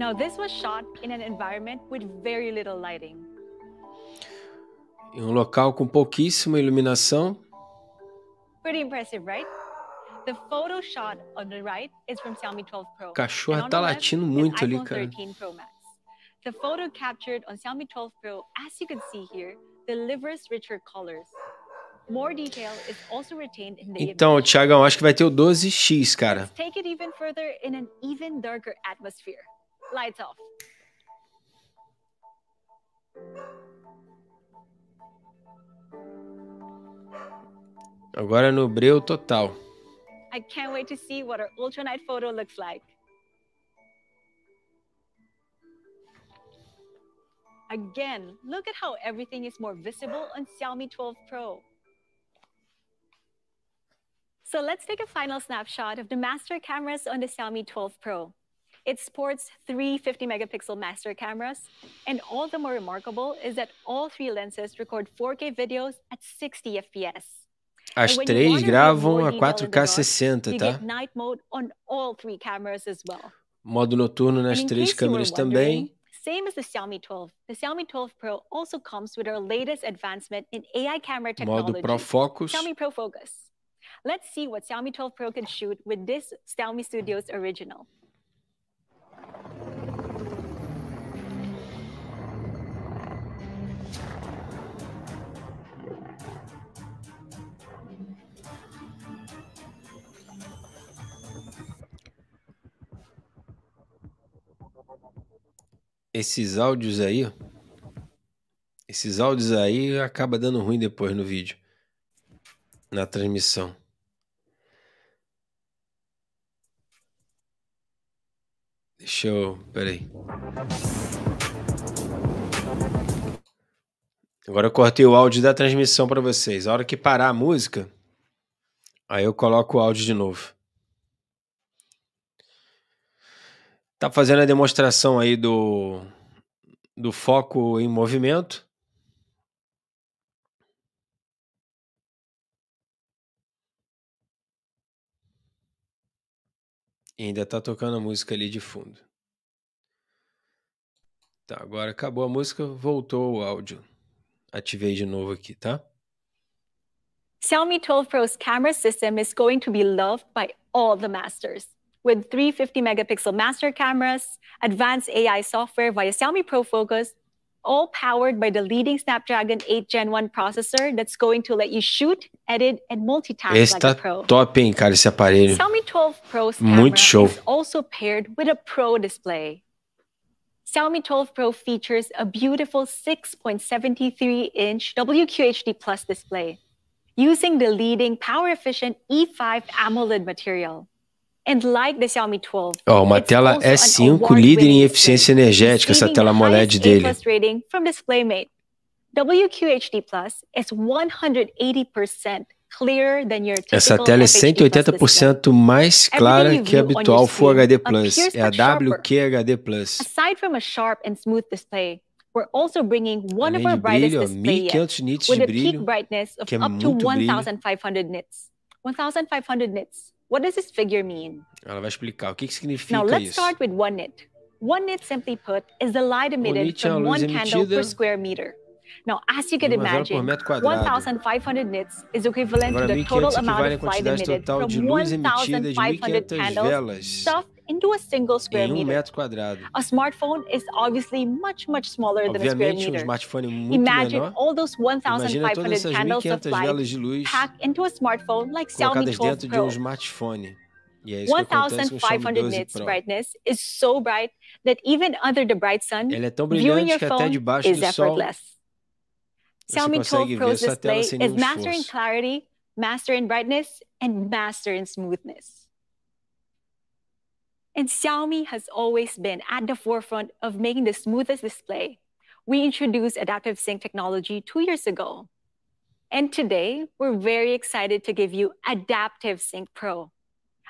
Now, this was shot in an environment with very little lighting. Em um local com pouquíssima iluminação. Pretty impressive, right? The photo shot on the right is from Xiaomi 12 Pro. Cachorro tá latindo muito ali, cara. The photo captured on Xiaomi 12 Pro, as you can see here, delivers richer colors. More detail is also retained in the então, Thiagão, acho que vai ter o 12X, cara. take it even further in an even darker atmosphere. Lights off. Agora no breu total. I can't wait to see what our ultra night photo looks like. Again, look at how everything is more visible on Xiaomi 12 Pro. So let's take a final snapshot of the master cameras on the Xiaomi 12 Pro. It supports three 50 megapixel master cameras. And all the more remarkable is that all three lenses record 4K videos at 60 FPS. As três gravam a 4K 60, tá? Night mode on all three cameras as well. Modo noturno nas três câmeras também. Same as the Xiaomi 12, the Xiaomi 12 Pro also comes with our latest advancement in AI camera technology. Modo Pro Focus. Xiaomi Pro Focus. Let's see what Xiaomi 12 Pro can shoot with this Xiaomi Studios original. Esses áudios aí, esses áudios aí acaba dando ruim depois no vídeo, na transmissão. Deixa eu. Peraí. Agora eu cortei o áudio da transmissão para vocês. A hora que parar a música, aí eu coloco o áudio de novo. Tá fazendo a demonstração aí do, do foco em movimento. E ainda tá tocando a música ali de fundo. Tá, agora acabou a música, voltou o áudio. Ativei de novo aqui, tá? Xiaomi 12 Pro's camera system is going to be loved by all the masters. with 350 megapixel master cameras, advanced AI software via Xiaomi ProFocus, all powered by the leading Snapdragon 8 Gen 1 processor that's going to let you shoot, edit and multitask like a pro. top, hein, cara, esse aparelho. Xiaomi 12 Pro's Muito show. is also paired with a Pro display. Xiaomi 12 Pro features a beautiful 6.73-inch WQHD Plus display using the leading power-efficient E5 AMOLED material. Ó, oh, uma tela S5 líder em eficiência energética, essa tela AMOLED dele. WQHD Plus is 180% essa tela é 180% mais clara que a habitual Full HD Plus, é a WQHD Plus. Aside from a sharp and smooth display, We're also bringing one Além of our brightest displays yet, with a peak brightness of é up to 1,500 nits. 1,500 nits. What does this figure mean? Ela vai explicar o que, que significa Now, let's isso. start with one nit. One nit, simply put, is the light emitted nit from one candle per square meter. Now, as you can imagine, 1,500 nits is equivalent to the total amount of light emitted total from 1,500 candles stuffed into a single square em um meter. metro quadrado. A smartphone is obviously much much smaller Obviamente, than a square um meter. smartphone muito Imagine menor. all those 1,500 candles of light packed into a smartphone like Xiaomi 12 um Pro. Um é 1,500 nits Pro. brightness is so bright that even under the bright sun, é tão viewing your phone is effortless. Xiaomi 12 Pro's display is master in clarity, master in brightness, and master in smoothness. And Xiaomi has always been at the forefront of making the smoothest display. We introduced adaptive sync technology two years ago. And today, we're very excited to give you Adaptive Sync Pro,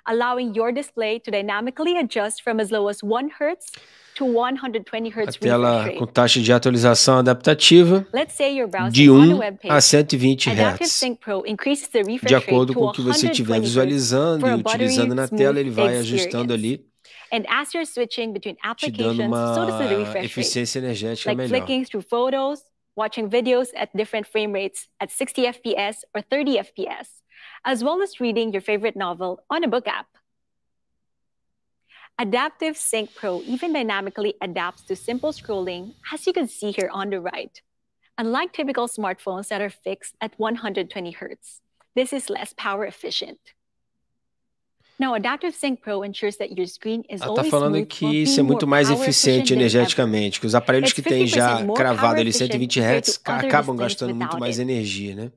allowing your display to dynamically adjust from as low as 1 Hz to 120 Hz. rate. tela com taxa de atualização adaptativa Let's say you de 1 um a 120 Hz. De acordo com o que você estiver visualizando e utilizando na tela, ele vai ajustando ali and as you're switching between applications, so does the refresh rate. energética like melhor. flicking through photos, watching videos at different frame rates at 60 FPS or 30 FPS, as well as reading your favorite novel on a book app. Adaptive Sync Pro even dynamically adapts to simple scrolling, as you can see here on the right. Unlike typical smartphones that are fixed at 120 Hz, this is less power efficient. Não, Adaptive Sync Pro ensures that your screen is Ela está falando que isso é muito mais eficiente energeticamente, que os aparelhos que têm já cravado ali 120 Hz acabam gastando muito mais energia, né?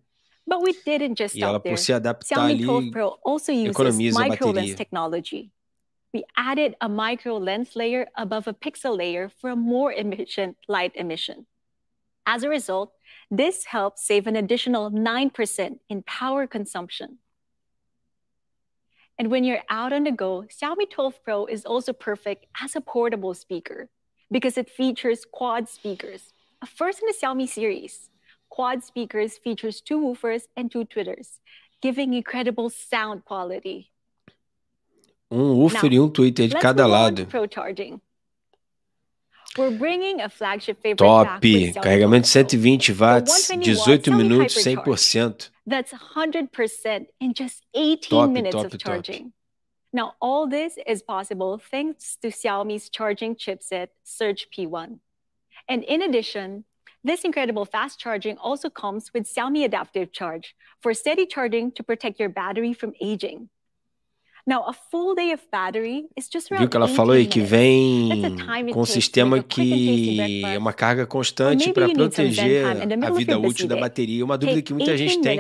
e ela, por se adaptar ali, economiza a bateria. We added a micro lens layer above a pixel layer for a more efficient light emission. As a result, this helps save an additional 9% in power consumption. And when you're out on the go, Xiaomi 12 Pro is also perfect as a portable speaker because it features quad speakers, a first in the Xiaomi series. Quad speakers features two woofers and two tweeters, giving incredible sound quality. Um woofer now, e um tweeter de cada lado. Pro charging. We're bringing a flagship favorite Top! Carregamento 120 watts, 18 minutos, 100%. That's 100% in just 18 minutes of charging. Now, all this is possible thanks to Xiaomi's charging chipset, Surge P1. And in addition, this incredible fast charging also comes with Xiaomi Adaptive Charge for steady charging to protect your battery from aging. Now, a full day of battery is just around Viu que ela falou aí que vem com um sistema que é uma carga constante para proteger a vida útil da bateria. Uma dúvida que muita gente tem.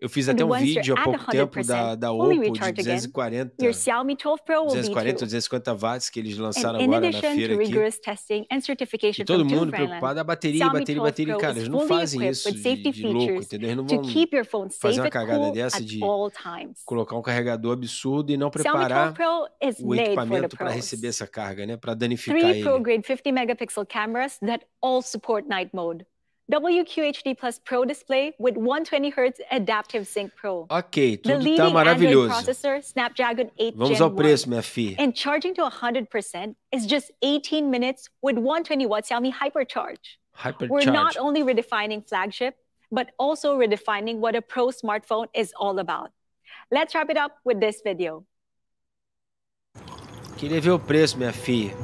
Eu fiz até um vídeo há pouco tempo da, da Oppo de 240, 240 ou 250 watts que eles lançaram agora na feira aqui. E todo mundo preocupado, a bateria, bateria, bateria. Cara, eles não fazem isso de, de louco, entendeu? Eles não vão fazer uma cagada dessa de colocar um carregador absurdo absurdo e não preparar o equipamento para receber essa carga, né, para danificar Three Pro Grade 50 megapixel cameras that all support night mode. WQHD Plus Pro display with 120 Hz Adaptive Sync Pro. Ok, tudo está maravilhoso. Snapdragon 8 Vamos Gen ao preço, 1. minha filha. And charging to 100% is just 18 minutes with 120 watt Xiaomi Hypercharge. Hypercharge. We're not only redefining flagship, but also redefining what a pro smartphone is all about. Let's wrap it up with this video. Queria ver o preço, minha filha.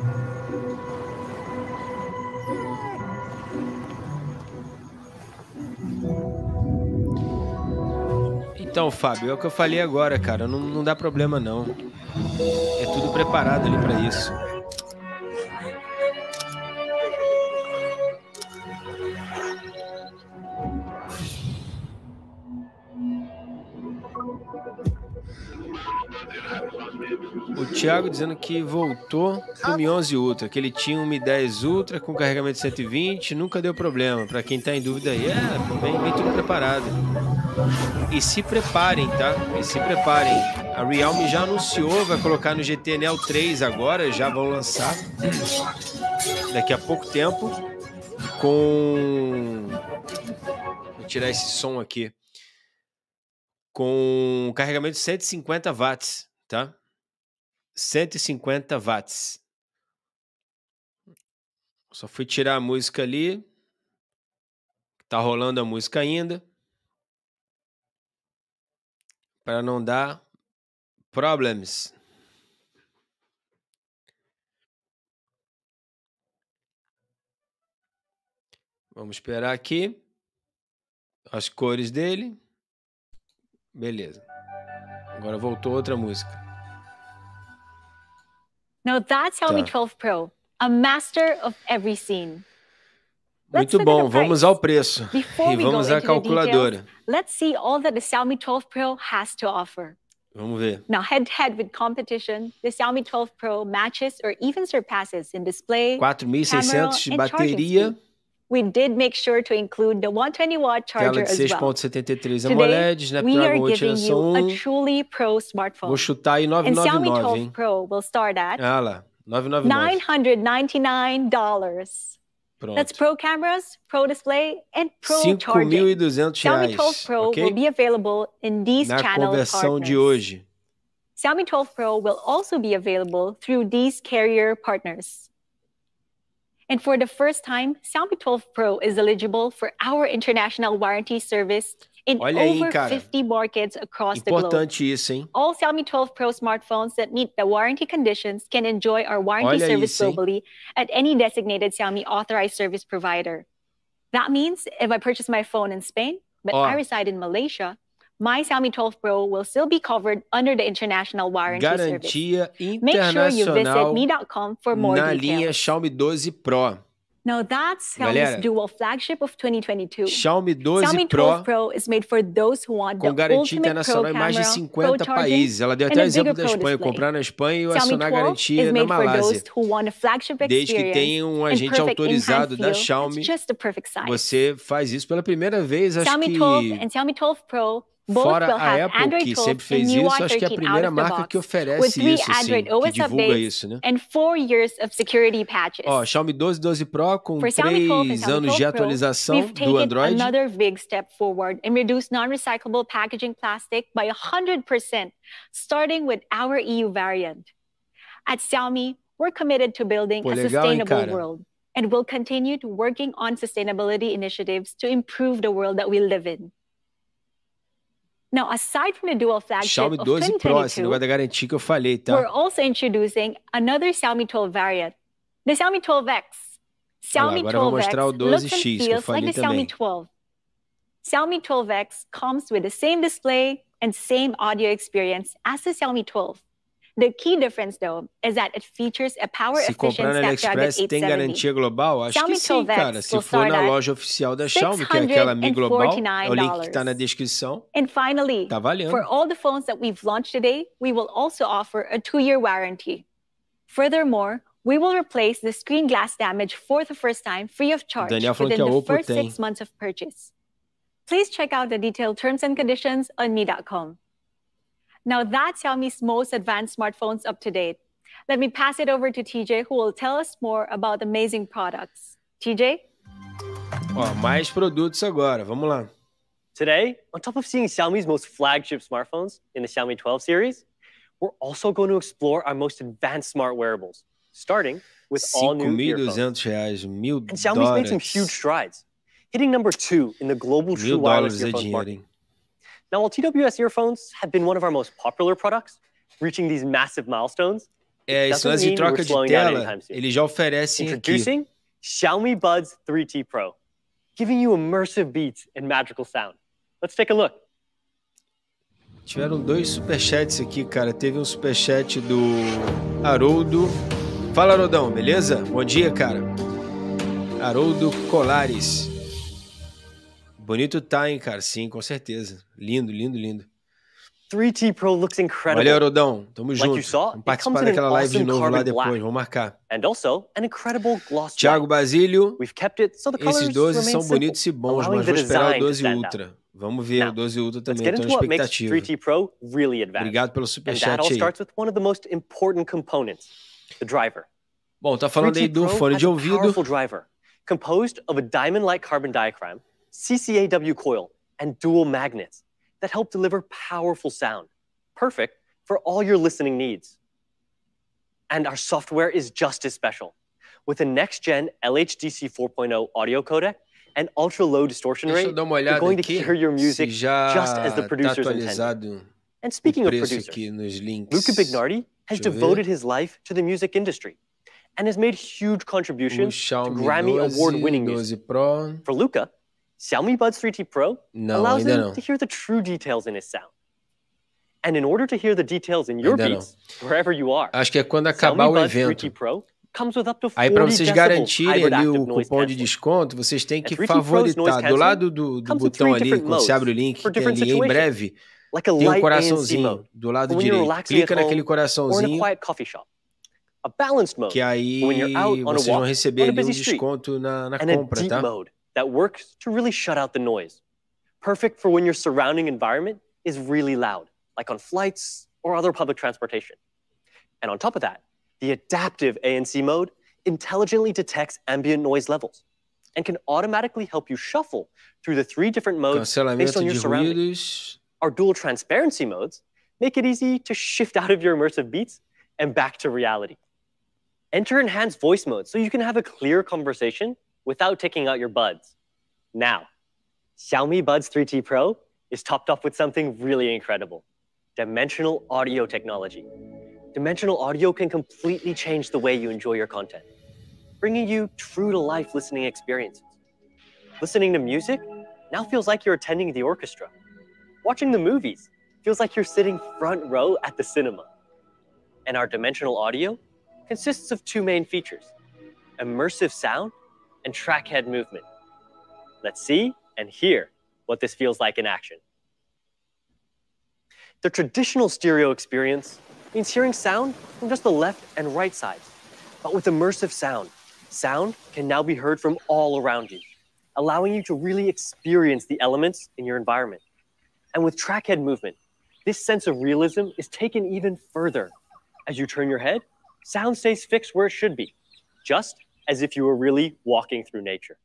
Então, Fábio, é o que eu falei agora, cara. Não, não dá problema, não. É tudo preparado ali para isso. O Thiago dizendo que voltou pro Mi 11 Ultra, que ele tinha um Mi 10 Ultra com carregamento de 120, nunca deu problema. Para quem tá em dúvida aí, é, bem, bem, tudo preparado. E se preparem, tá? E se preparem. A Realme já anunciou, vai colocar no GT Neo 3 agora, já vão lançar daqui a pouco tempo com Vou tirar esse som aqui. Com carregamento de 150 watts, tá? 150 watts. Só fui tirar a música ali. Tá rolando a música ainda. Para não dar problemas. Vamos esperar aqui as cores dele. Beleza. Agora voltou outra música. No, that's Xiaomi tá. 12 Pro, a master of every scene. Muito bom, vamos ao preço Before e vamos à calculadora. Details, let's see all that the Xiaomi 12 Pro has to offer. Vamos ver. Now head to head with competition, the Xiaomi 12 Pro matches or even surpasses in display, 4600 de bateria. we did make sure to include the 120 watt charger as well. Today, we are giving you a truly pro smartphone. Vou chutar aí 999, And Xiaomi 12 Pro will start at ah, $999. Pronto. That's pro cameras, pro display and pro 5, charging. Xiaomi 12 Pro okay? will be available in these Na channel conversão partners. de hoje. Xiaomi 12 Pro will also be available through these carrier partners. And for the first time, Xiaomi 12 Pro is eligible for our international warranty service in Olha over aí, 50 markets across Importante the globe. Isso, hein? All Xiaomi 12 Pro smartphones that meet the warranty conditions can enjoy our warranty Olha service isso, globally at any designated Xiaomi authorized service provider. That means if I purchase my phone in Spain, but Ó. I reside in Malaysia, my Xiaomi 12 Pro will still be covered under the international warranty Garantia service. Internacional Make sure you visit me.com for more na details. linha Xiaomi 12 Pro. Now that's Xiaomi's Galera, dual flagship of 2022. Xiaomi 12 Xiaomi 12 Pro, is made for those who want com garantia internacional em mais de 50 países. Ela deu até exemplo da Espanha, comprar na Espanha e acionar garantia na Malásia. Desde que tenha um agente autorizado da Xiaomi, você faz isso pela primeira vez, acho Xiaomi 12 que... and Xiaomi 12 Pro Fora a Apple, Android que sempre fez isso, acho que é a primeira marca que oferece isso, sim, que divulga isso, né? Ó, Xiaomi 12 12 Pro com três anos de atualização do Android. Another big step forward and reduce non-recyclable packaging plastic by 100%, starting with our EU variant. At Xiaomi, we're committed to building Pô, legal, a sustainable hein, world and will continue to working on sustainability initiatives to improve the world that we live in. Now, aside from the dual flagship Xiaomi 12 Pro, esse negócio que eu falei, tá? We're also introducing another Xiaomi 12 variant, the Xiaomi 12X. Xiaomi Olha, agora 12X vou mostrar o 12X que eu falei like the também. Xiaomi 12. Xiaomi 12X comes with the same display and same audio experience as the Xiaomi 12. The key difference, though, is that it features a power se Snapdragon na AliExpress, tem garantia global? Acho Xiaomi que sim, Covex cara. Se for na loja oficial da Xiaomi, que é aquela Mi Global, é o link que está na descrição. And finally, tá valendo. for all the phones that we've launched today, we will also offer a two-year warranty. Furthermore, we will replace the screen glass damage for the first time free of charge Daniel within the first tem. six months of purchase. Please check out the detailed terms and conditions on me.com. Now that's Xiaomi's most advanced smartphones up to date. Let me pass it over to TJ, who will tell us more about the amazing products. TJ? Oh, mais produtos agora, vamos lá. Today, on top of seeing Xiaomi's most flagship smartphones in the Xiaomi 12 series, we're also going to explore our most advanced smart wearables, starting with all new earphones. Reais, and Xiaomi's made some huge strides, hitting number two in the global true wireless earphone market. Now, while TWS earphones have been one of our most popular products, reaching these massive milestones, é, isso lance de troca de tela, ele já oferece Introducing aqui. Xiaomi Buds 3T Pro, giving you immersive beats and magical sound. Let's take a look. Tiveram dois superchats aqui, cara. Teve um superchat do Haroldo. Fala, Haroldão, beleza? Bom dia, cara. Haroldo Colares. Bonito tá, hein, cara? Sim, com certeza. Lindo, lindo, lindo. 3T Pro looks incredible. Valeu, Rodão. Tamo junto. Like saw, Vamos participar daquela awesome live de novo lá depois. Vamos marcar. And also an incredible gloss Thiago Basílio. It, so Esses 12 são bonitos e bons, mas vou esperar o 12 Ultra. Vamos ver Now, o 12 Ultra também, estou na expectativa. 3T Pro really Obrigado pelo superchat aí. with one of the most the driver. Bom, tá falando aí do fone de ouvido. Composed of a diamond-like carbon diaphragm, CCAW coil, and dual magnets that help deliver powerful sound, perfect for all your listening needs. And our software is just as special. With a next-gen LHDC 4.0 audio codec and ultra-low distortion rate, you're going to hear your music just as the producers tá intended. And speaking of producers, Luca Bignardi has devoted his life to the music industry and has made huge contributions um to Grammy award-winning music. For Luca, Xiaomi Buds 3T Pro no, allows you não. to hear the true details in its sound. And in order to hear the details in your beats, wherever you are, acho que é quando acabar Xiaomi o evento. 3T Pro comes with up to 40 Aí para vocês garantirem ali o cupom de desconto, vocês têm que favoritar do lado do, do botão ali quando você abre o link, tem ali em breve, tem um coraçãozinho do lado direito. Clica naquele coraçãozinho. Que aí vocês vão receber ali um desconto na, na compra, tá? that works to really shut out the noise. Perfect for when your surrounding environment is really loud, like on flights or other public transportation. And on top of that, the adaptive ANC mode intelligently detects ambient noise levels and can automatically help you shuffle through the three different modes based on your surroundings. Our dual transparency modes make it easy to shift out of your immersive beats and back to reality. Enter enhanced voice mode so you can have a clear conversation without taking out your buds. Now, Xiaomi Buds 3T Pro is topped off with something really incredible, dimensional audio technology. Dimensional audio can completely change the way you enjoy your content, bringing you true to life listening experiences. Listening to music now feels like you're attending the orchestra. Watching the movies feels like you're sitting front row at the cinema. And our dimensional audio consists of two main features immersive sound and track head movement. Let's see and hear what this feels like in action. The traditional stereo experience means hearing sound from just the left and right sides. But with immersive sound, sound can now be heard from all around you, allowing you to really experience the elements in your environment. And with trackhead movement, this sense of realism is taken even further. As you turn your head, sound stays fixed where it should be, just as if you were really walking through nature.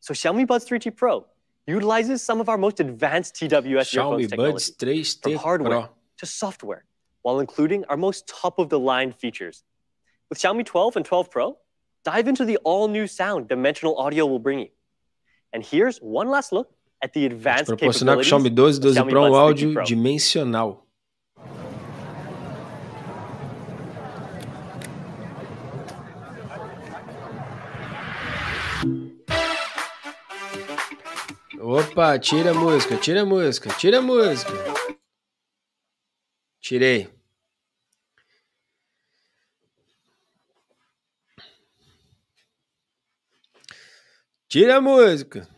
So Xiaomi Buds 3T Pro utilizes some of our most advanced TWS Xiaomi earphones technology from hardware Pro. to software, while including our most top-of-the-line features. With Xiaomi 12 and 12 Pro, dive into the all-new sound Dimensional Audio will bring you. And here's one last look at the advanced capabilities of Xiaomi Buds 3T Pro áudio dimensional. Opa, tira a música, tira a música, tira a música. Tirei. Tira a música.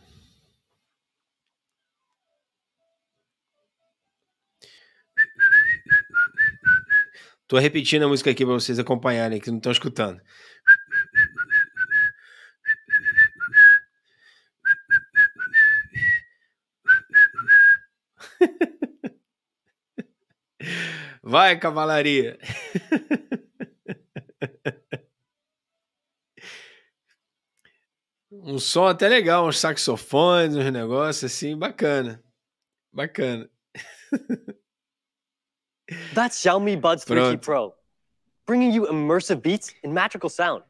Tô repetindo a música aqui para vocês acompanharem que não estão escutando. Vai, cavalaria! um som até legal, uns saxofones, uns negócios assim, bacana. Bacana. That's Xiaomi Buds 3 Pro, bringing you immersive beats and magical sound.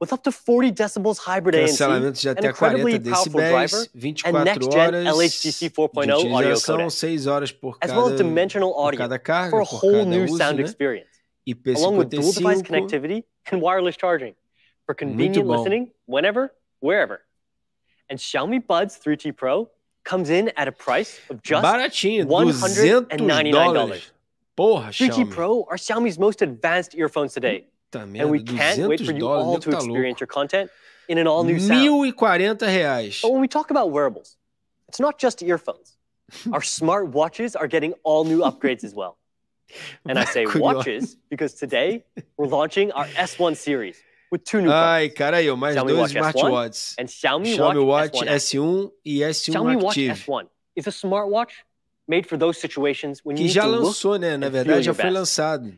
with up to 40 decibels hybrid ANC, an incredibly powerful driver, and next-gen LHDC 4.0 audio codec, as well as dimensional audio for a whole new sound experience, along with dual device connectivity and wireless charging for convenient listening whenever, wherever. And Xiaomi Buds 3T Pro comes in at a price of just Baratinho, $199. Porra, 3T Xiaomi. Pro are Xiaomi's most advanced earphones today. Puta merda, and we can't wait for you dólares, all to experience louco. your content in an all new sound. 1.040 reais. But when we talk about wearables, it's not just earphones. Our smart watches are getting all new upgrades as well. And I say watches because today we're launching our S1 series with two new Ai, eu mais Xiaomi dois smartwatches. And Xiaomi, Xiaomi Watch, Watch S1, S1 um e S1 Xiaomi um Active. Xiaomi Watch S1 is a smartwatch Made for those you já lançou, né? Na verdade, já foi lançado.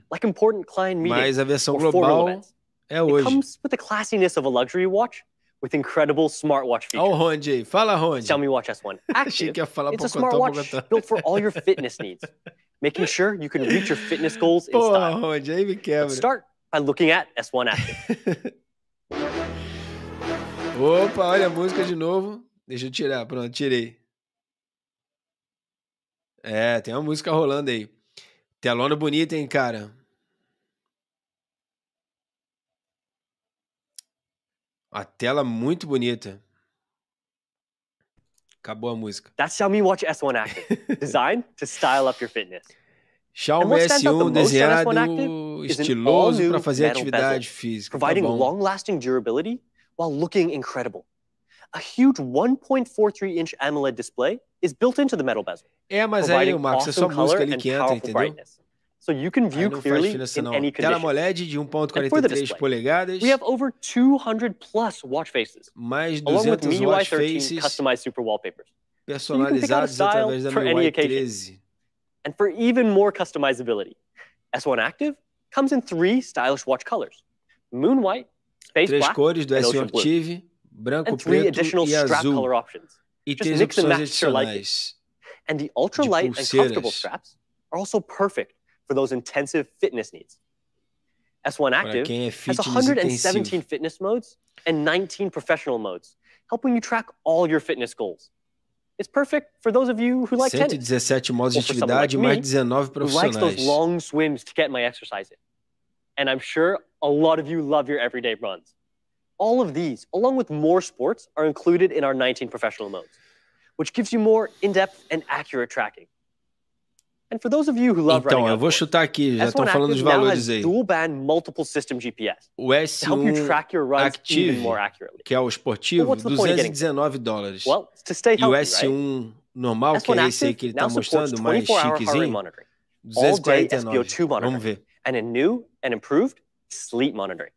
Mas a versão global é hoje. It comes with the classiness of a luxury watch with incredible smartwatch features. Olha o Ronde aí. Fala, Ronde. Xiaomi Watch S1 Active. falar it's a um smartwatch built for all your fitness needs, making sure you can reach your fitness goals Porra, in style. Ronde, aí me quebra. Let's start by looking at S1 Active. Opa, olha a música de novo. Deixa eu tirar. Pronto, tirei. É, tem uma música rolando aí. Telona bonita, hein, cara? A tela muito bonita. Acabou a música. That's Xiaomi Watch S1 Active. Designed to style up your fitness. Xiaomi S1 desenhado estiloso para fazer atividade bezel, física. Providing tá long-lasting durability while looking incredible a huge 1.43 inch AMOLED display is built into the metal bezel. É, mas aí, Marcos, awesome é só música ali que entra, entendeu? Brightness. So you can view clearly in não. any condition. Tela AMOLED de 1.43 polegadas. We have over 200 plus watch faces. Mais 200 along with watch faces. customized super wallpapers. Personalizados so através da MIUI 13. And for even more customizability, S1 Active comes in three stylish watch colors: moon white, space Três black, cores do S1 Active. branco, and three additional strap azul. color options. E Just mix and match your lighting. And the ultra-light and comfortable straps are also perfect for those intensive fitness needs. S1 Active é has 117 intensivo. fitness modes and 19 professional modes, helping you track all your fitness goals. It's perfect for those of you who like 117 modos de atividade like me, mais 19 profissionais. Who likes those long swims to get my exercise in. And I'm sure a lot of you love your everyday runs. All of these, along with more sports, are included in our 19 professional modes, which gives you more in-depth and accurate tracking. And for those of you who love então, eu vou chutar aqui, já estão falando os valores aí. Dual band multiple system GPS. O S1 Active, que é o esportivo, 219 dólares. Well, healthy, e o S1 right? normal, que é esse aí que ele está mostrando, mais chiquezinho, 249. Vamos ver. And a new and improved sleep monitoring.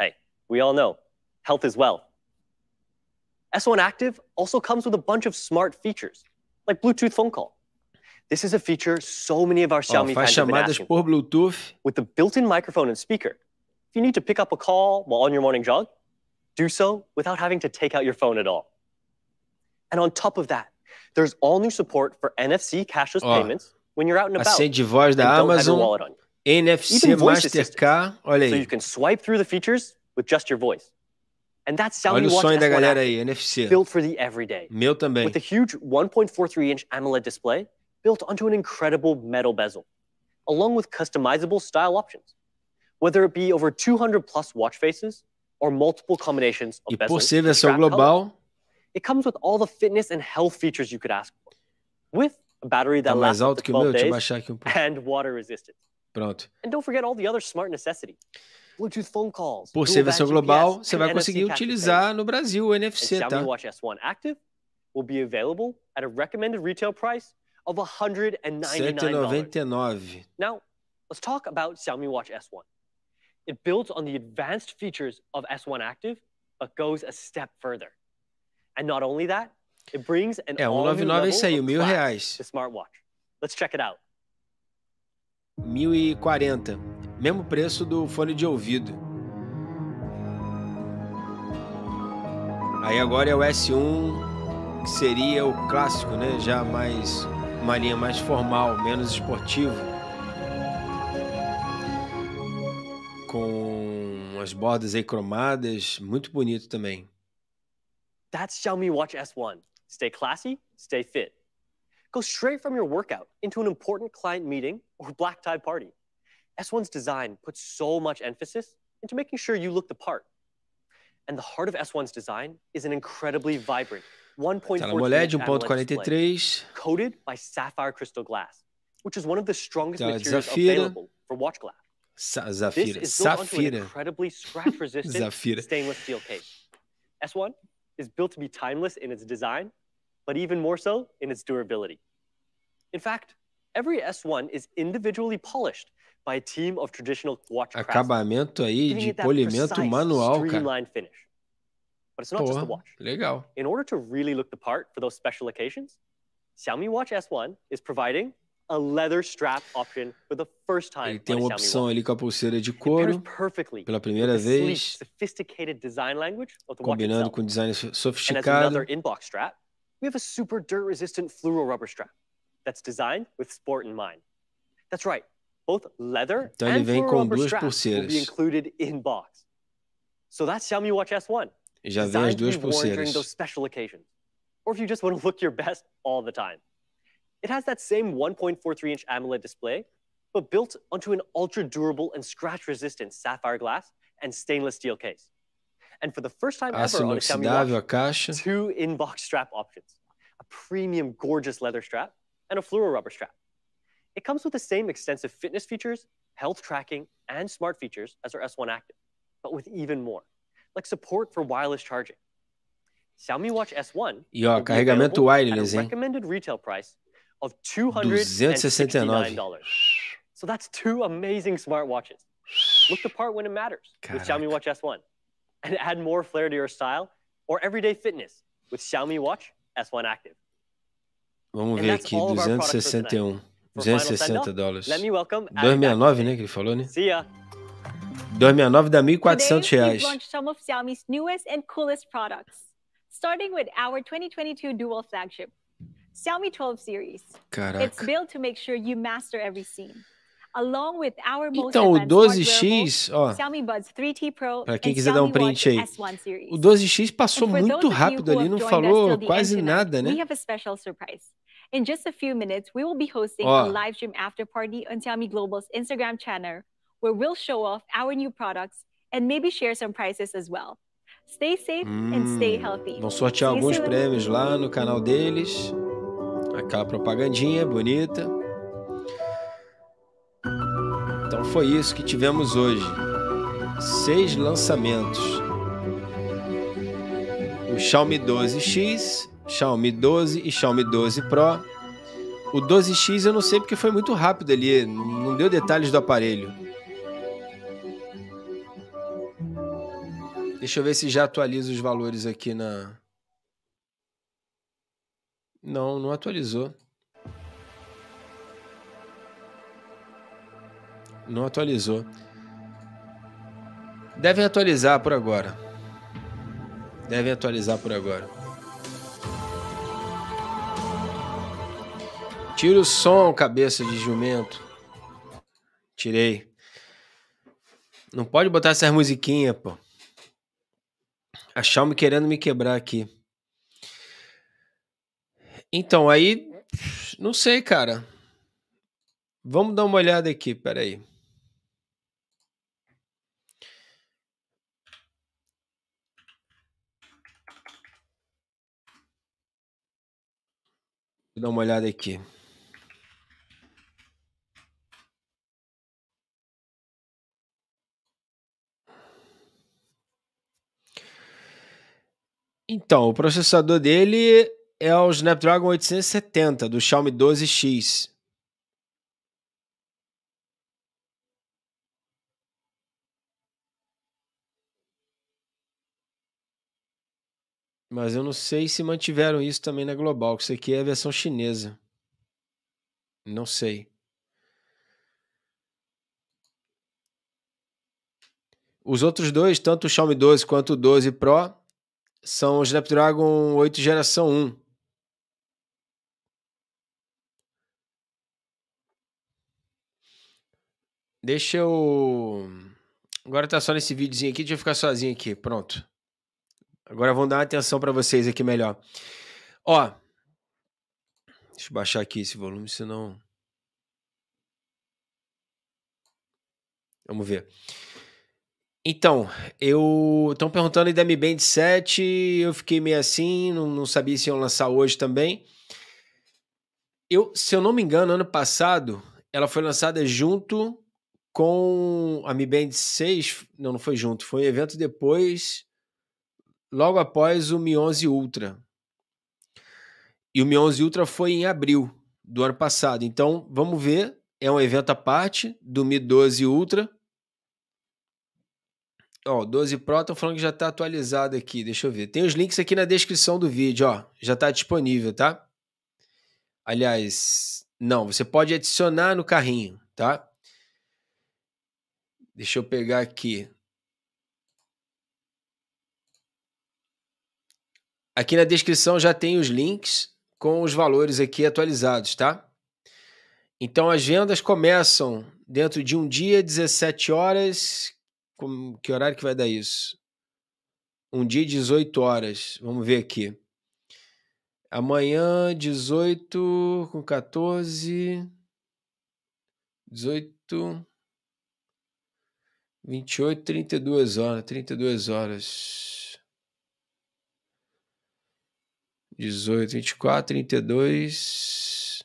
Hey, we all know health as well. S1 Active also comes with a bunch of smart features, like Bluetooth phone call. This is a feature so many of our oh, Xiaomi oh, faz chamadas por Bluetooth. With the built-in microphone and speaker, if you need to pick up a call while on your morning jog, do so without having to take out your phone at all. And on top of that, there's all new support for NFC cashless oh, payments when you're out and about. de voz da Amazon. NFC Mastercard. Olha aí. So you can swipe through the features with just your voice. And that's Xiaomi Olha o sonho da galera aí, NFC. Built for the everyday. Meu também. With a huge 1.43-inch AMOLED display built onto an incredible metal bezel, along with customizable style options. Whether it be over 200 plus watch faces or multiple combinations of bezels. E por ser versão global, color, it comes with all the fitness and health features you could ask for. With a battery that lasts up to 12 days um and water resistant Pronto. And don't forget all the other smart necessities. Por ser versão global, você vai conseguir utilizar no Brasil o NFC, tá? will be available at a recommended retail price of $199. Now, let's talk about Xiaomi Watch S1. It builds on the advanced features of S1 Active, but goes a step further. And not only that, it brings an é, 199 é isso aí, mil reais. The smartwatch. Let's check it out. 1040. Mesmo preço do fone de ouvido. Aí agora é o S1, que seria o clássico, né? Já mais uma linha mais formal, menos esportivo. Com as bordas aí cromadas, muito bonito também. That's Xiaomi Watch S1. Stay classy, stay fit. Go straight from your workout into an important client meeting or black tie party. S1's design puts so much emphasis into making sure you look the part. And the heart of S1's design is an incredibly vibrant 1.43 um coated by sapphire crystal glass, which is one of the strongest materials zafira. available for watch glass. Sa zafira. This is built zafira. onto an incredibly scratch-resistant stainless steel case. S1 is built to be timeless in its design, but even more so in its durability. In fact, every S1 is individually polished by a team of traditional watch Acabamento aí de polimento manual, cara. Finish. But it's not Porra, just the watch. Legal. In order to really look the part for those special occasions, Xiaomi Watch S1 is providing a leather strap option for the first time. Ele tem uma opção ali com a pulseira de couro pela primeira vez, combinando com design sofisticado. another inbox strap, we have a super dirt resistant fluoro rubber strap that's designed with sport in mind. That's right. Both leather então and ele rubber straps will be included in box. So that's Xiaomi Watch S1. E já vem as duas pulseiras. During those special occasions, or if you just want to look your best all the time. It has that same 1.43-inch AMOLED display, but built onto an ultra-durable and scratch-resistant sapphire glass and stainless steel case. And for the first time Aço ah, ever on a Xiaomi Watch, caixa. two in-box strap options. A premium, gorgeous leather strap and a fluoro rubber strap. It comes with the same extensive fitness features, health tracking, and smart features as our S1 Active, but with even more, like support for wireless charging. Xiaomi Watch S1 e ó, carregamento wireless, hein? recommended retail price of $269. So that's two amazing smartwatches. Look the part when it matters Caraca. with Xiaomi Watch S1 and add more flair to your style or everyday fitness with Xiaomi Watch S1 Active. Vamos ver aqui, 261. 260 tá dólares. 269, ah, né, que ele falou, né? 269 dá 1.400 reais. Xiaomi 12 series. Caraca. It's built to make sure you master every scene. Along with our então, o 12X, ó, para quem quiser dar um print aí, o 12X passou muito rápido ali, não falou quase nada, né? In just a few minutes, we will be hosting oh. a live stream after party on Xiaomi Global's Instagram channel, where we'll show off our new products and maybe share some prices as well. Stay safe hum, and stay hum, healthy. Vamos sortear alguns prêmios lá no canal deles. Aquela propagandinha bonita. Então foi isso que tivemos hoje. Seis lançamentos. O Xiaomi 12X Xiaomi 12 e Xiaomi 12 Pro. O 12X eu não sei porque foi muito rápido ali, não deu detalhes do aparelho. Deixa eu ver se já atualiza os valores aqui na. Não, não atualizou. Não atualizou. Devem atualizar por agora. Devem atualizar por agora. Tira o som, cabeça de jumento. Tirei. Não pode botar essas musiquinhas, pô. A Xiaomi querendo me quebrar aqui. Então, aí. Não sei, cara. Vamos dar uma olhada aqui, peraí. Vou dar uma olhada aqui. Então, o processador dele é o Snapdragon 870 do Xiaomi 12X. Mas eu não sei se mantiveram isso também na global, que isso aqui é a versão chinesa. Não sei. Os outros dois, tanto o Xiaomi 12 quanto o 12 Pro, são o Snapdragon 8 geração 1. Deixa eu. Agora tá só nesse videozinho aqui, deixa eu ficar sozinho aqui. Pronto. Agora vão dar atenção para vocês aqui melhor. Ó. Deixa eu baixar aqui esse volume, senão. Vamos ver. Então, eu estão perguntando ainda Mi Band 7, eu fiquei meio assim, não, não sabia se iam lançar hoje também. Eu, se eu não me engano, ano passado ela foi lançada junto com a Mi Band 6, não, não foi junto, foi um evento depois, logo após o Mi 11 Ultra. E o Mi 11 Ultra foi em abril do ano passado. Então, vamos ver, é um evento à parte do Mi 12 Ultra Ó, 12 Pro estão falando que já está atualizado aqui. Deixa eu ver. Tem os links aqui na descrição do vídeo, ó. Já está disponível, tá? Aliás, não, você pode adicionar no carrinho, tá? Deixa eu pegar aqui. Aqui na descrição já tem os links com os valores aqui atualizados, tá? Então as vendas começam dentro de um dia, 17 horas, como, que horário que vai dar isso? Um dia 18 horas. Vamos ver aqui. Amanhã, 18 com 14. 18. 28, 32 horas. 32 horas. 18, 24, 32.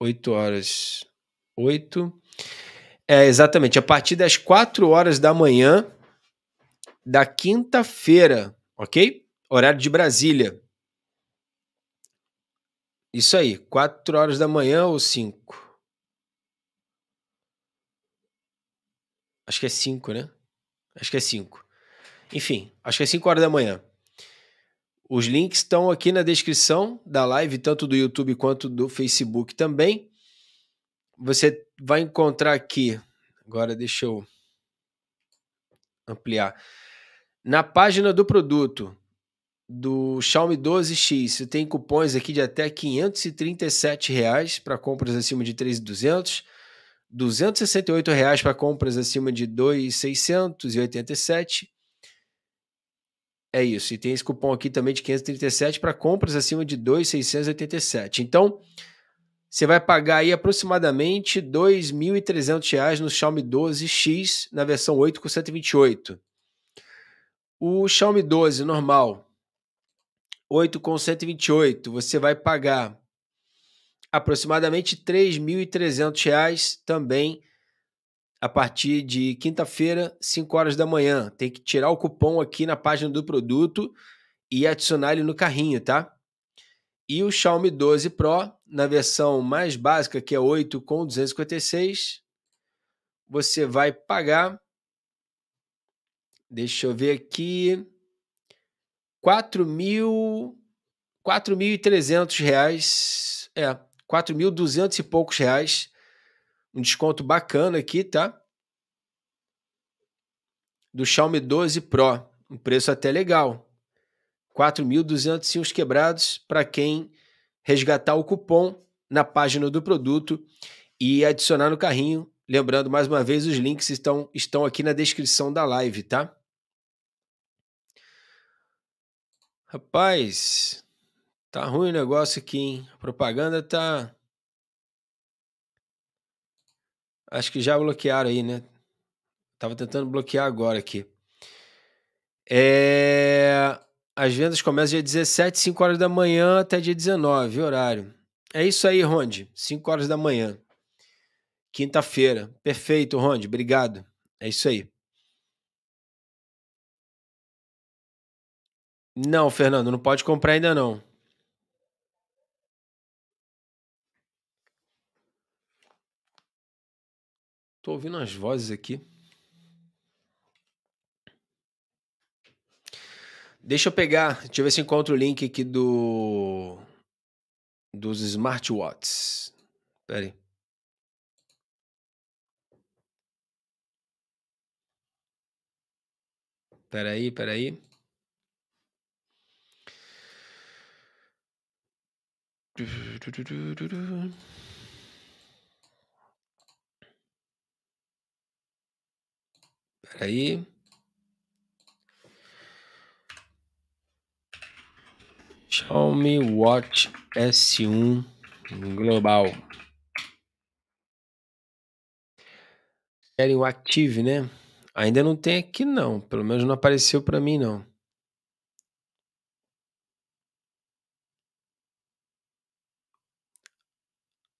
8 horas. 8. É, exatamente. A partir das 4 horas da manhã da quinta-feira, ok? Horário de Brasília. Isso aí, 4 horas da manhã ou 5? Acho que é 5, né? Acho que é 5. Enfim, acho que é 5 horas da manhã. Os links estão aqui na descrição da live, tanto do YouTube quanto do Facebook também você vai encontrar aqui. Agora deixa eu ampliar. Na página do produto do Xiaomi 12X, você tem cupons aqui de até R$ reais para compras acima de R$ 3,200. 268 reais para compras acima de R$ 2,687. É isso. E tem esse cupom aqui também de 537 para compras acima de 2,687. Então, você vai pagar aí aproximadamente R$ 2.300 no Xiaomi 12X na versão 8 com 128. O Xiaomi 12 normal, 8 com 128, você vai pagar aproximadamente R$ 3.300 também a partir de quinta-feira, 5 horas da manhã. Tem que tirar o cupom aqui na página do produto e adicionar ele no carrinho, tá? E o Xiaomi 12 Pro na versão mais básica, que é 8 com 256, você vai pagar, deixa eu ver aqui, 4.300 reais, é, 4.200 e poucos reais, um desconto bacana aqui, tá? Do Xiaomi 12 Pro, um preço até legal, 4.200 e uns quebrados para quem resgatar o cupom na página do produto e adicionar no carrinho. Lembrando, mais uma vez, os links estão, estão aqui na descrição da live, tá? Rapaz, tá ruim o negócio aqui, hein? A propaganda tá. Acho que já bloquearam aí, né? Tava tentando bloquear agora aqui. É... As vendas começam dia 17, 5 horas da manhã até dia 19, horário. É isso aí, Rondi. 5 horas da manhã. Quinta-feira. Perfeito, Rondi. Obrigado. É isso aí. Não, Fernando, não pode comprar ainda não. Tô ouvindo as vozes aqui. Deixa eu pegar, deixa eu ver se encontro o link aqui do dos smartwatches. Espera aí. Espera aí, espera aí. aí. Xiaomi Watch S1 Global. Querem o Active, né? Ainda não tem aqui não, pelo menos não apareceu para mim não.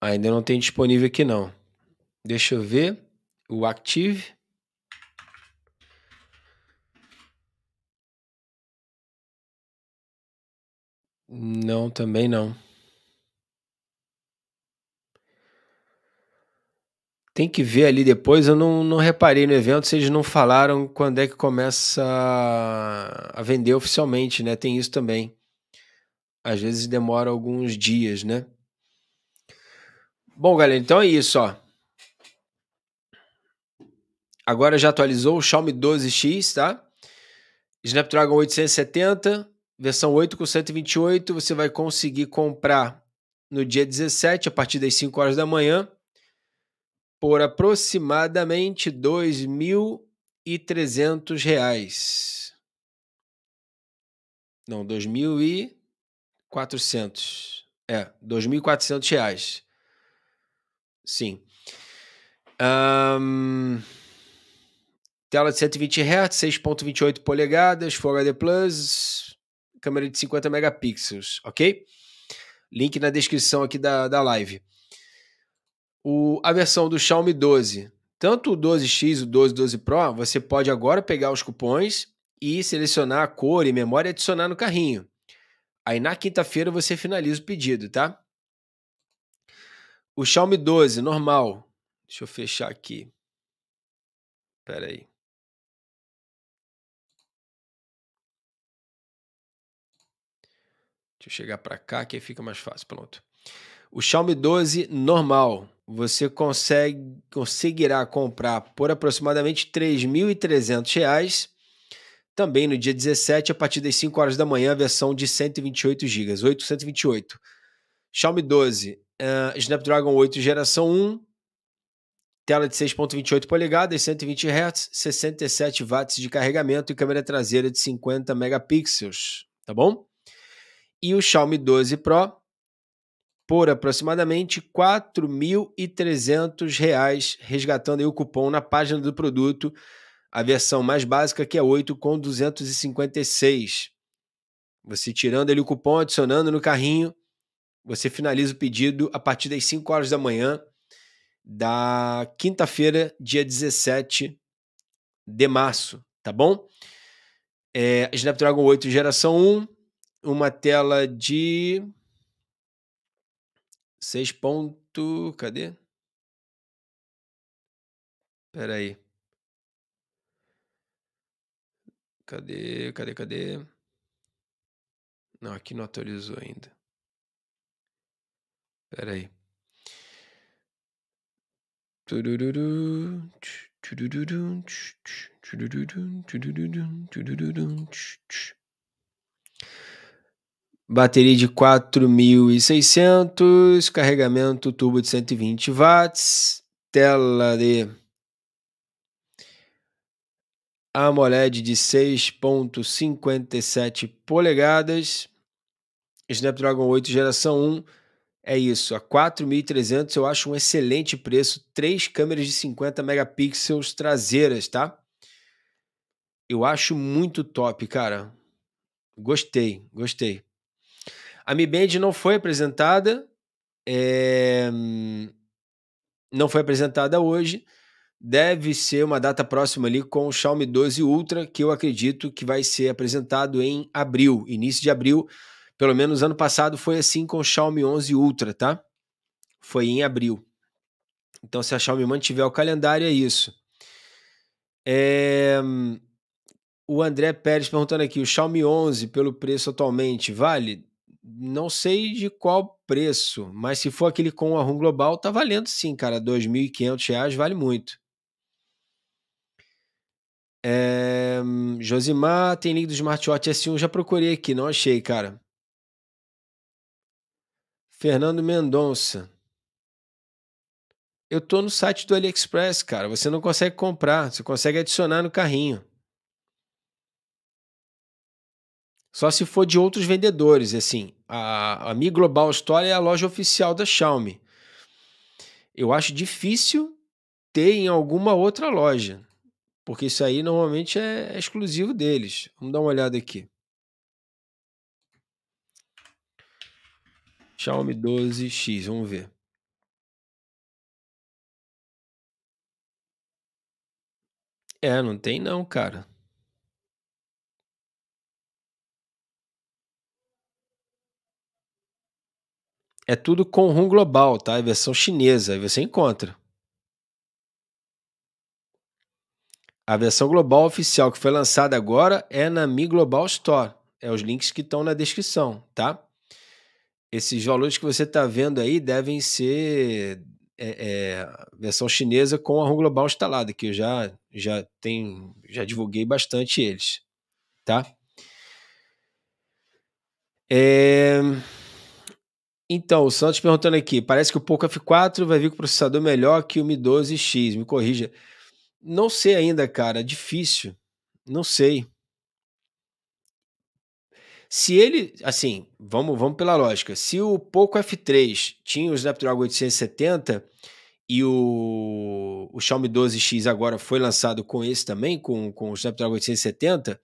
Ainda não tem disponível aqui não. Deixa eu ver o Active. Não, também não. Tem que ver ali depois. Eu não, não reparei no evento se eles não falaram quando é que começa a vender oficialmente, né? Tem isso também. Às vezes demora alguns dias, né? Bom, galera, então é isso, ó. Agora já atualizou o Xiaomi 12X, tá? Snapdragon 870, Versão 8 com 128, você vai conseguir comprar no dia 17, a partir das 5 horas da manhã, por aproximadamente R$ 2.300. Não, R$ 2.400. É, R$ 2.400 reais. Sim. Um, tela de 120 Hz, 6.28 polegadas, Full HD Plus, câmera de 50 megapixels, ok? Link na descrição aqui da, da live. O, a versão do Xiaomi 12, tanto o 12X, o 12, 12 Pro, você pode agora pegar os cupons e selecionar a cor e memória e adicionar no carrinho. Aí na quinta-feira você finaliza o pedido, tá? O Xiaomi 12, normal. Deixa eu fechar aqui. Pera aí. Deixa eu chegar para cá que aí fica mais fácil. Pronto. O Xiaomi 12 normal, você consegue, conseguirá comprar por aproximadamente R$ 3.300, também no dia 17, a partir das 5 horas da manhã, a versão de 128 GB, 828. Xiaomi 12, uh, eh, Snapdragon 8 geração 1, tela de 6.28 polegadas, 120 Hz, 67 watts de carregamento e câmera traseira de 50 megapixels, tá bom? e o Xiaomi 12 Pro por aproximadamente R$ reais resgatando o cupom na página do produto, a versão mais básica que é 8 com 256. Você tirando ali o cupom, adicionando no carrinho, você finaliza o pedido a partir das 5 horas da manhã da quinta-feira, dia 17 de março, tá bom? É, Snapdragon 8 geração 1, uma tela de 6 ponto, cadê? Espera aí. Cadê? Cadê? Cadê? Não, aqui não atualizou ainda. Espera aí. Turururu. Turururu. Turururu. Turururu bateria de 4600, carregamento tubo de 120 watts, tela de AMOLED de 6.57 polegadas, Snapdragon 8 geração 1. É isso, a 4.300 eu acho um excelente preço, três câmeras de 50 megapixels traseiras, tá? Eu acho muito top, cara. Gostei, gostei. A Mi Band não foi apresentada, é... não foi apresentada hoje. Deve ser uma data próxima ali com o Xiaomi 12 Ultra, que eu acredito que vai ser apresentado em abril, início de abril. Pelo menos ano passado foi assim com o Xiaomi 11 Ultra, tá? Foi em abril. Então, se a Xiaomi mantiver o calendário, é isso. É... O André Pérez perguntando aqui: o Xiaomi 11 pelo preço atualmente vale? não sei de qual preço, mas se for aquele com a RUM Global, tá valendo sim, cara. R$ 2.500 vale muito. É... Josimar, tem link do smartwatch S1? Já procurei aqui, não achei, cara. Fernando Mendonça. Eu tô no site do AliExpress, cara. Você não consegue comprar, você consegue adicionar no carrinho. Só se for de outros vendedores, assim. A, a Mi Global Store é a loja oficial da Xiaomi. Eu acho difícil ter em alguma outra loja, porque isso aí normalmente é, é exclusivo deles. Vamos dar uma olhada aqui. Xiaomi 12X, vamos ver. É, não tem não, cara. é tudo com rum global, tá? É versão chinesa, aí você encontra. A versão global oficial que foi lançada agora é na Mi Global Store. É os links que estão na descrição, tá? Esses valores que você está vendo aí devem ser é, é, versão chinesa com a ROM global instalada, que eu já já tenho, já divulguei bastante eles, tá? É... Então, o Santos perguntando aqui, parece que o Poco F4 vai vir com processador melhor que o Mi 12X, me corrija. Não sei ainda, cara, difícil. Não sei. Se ele, assim, vamos, vamos pela lógica. Se o Poco F3 tinha o Snapdragon 870 e o, o Xiaomi 12X agora foi lançado com esse também, com, com o Snapdragon 870,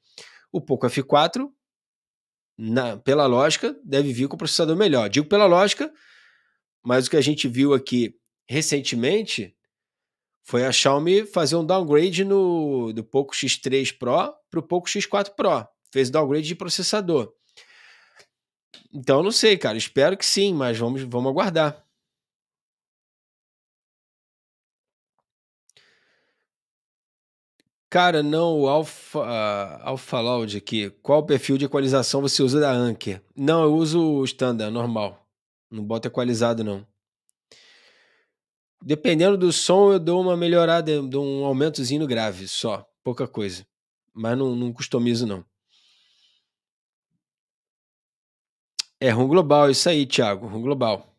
o Poco F4 na, pela lógica, deve vir com o processador melhor. Digo pela lógica, mas o que a gente viu aqui recentemente foi a Xiaomi fazer um downgrade no, do Poco X3 Pro para o Poco X4 Pro. Fez downgrade de processador. Então, não sei, cara. Espero que sim, mas vamos, vamos aguardar. Cara, não, o Alpha, uh, ah, Alpha Loud aqui. Qual perfil de equalização você usa da Anker? Não, eu uso o standard, normal. Não boto equalizado, não. Dependendo do som, eu dou uma melhorada, dou um aumentozinho no grave, só. Pouca coisa. Mas não, não customizo, não. É rum global, isso aí, Thiago. Rum global.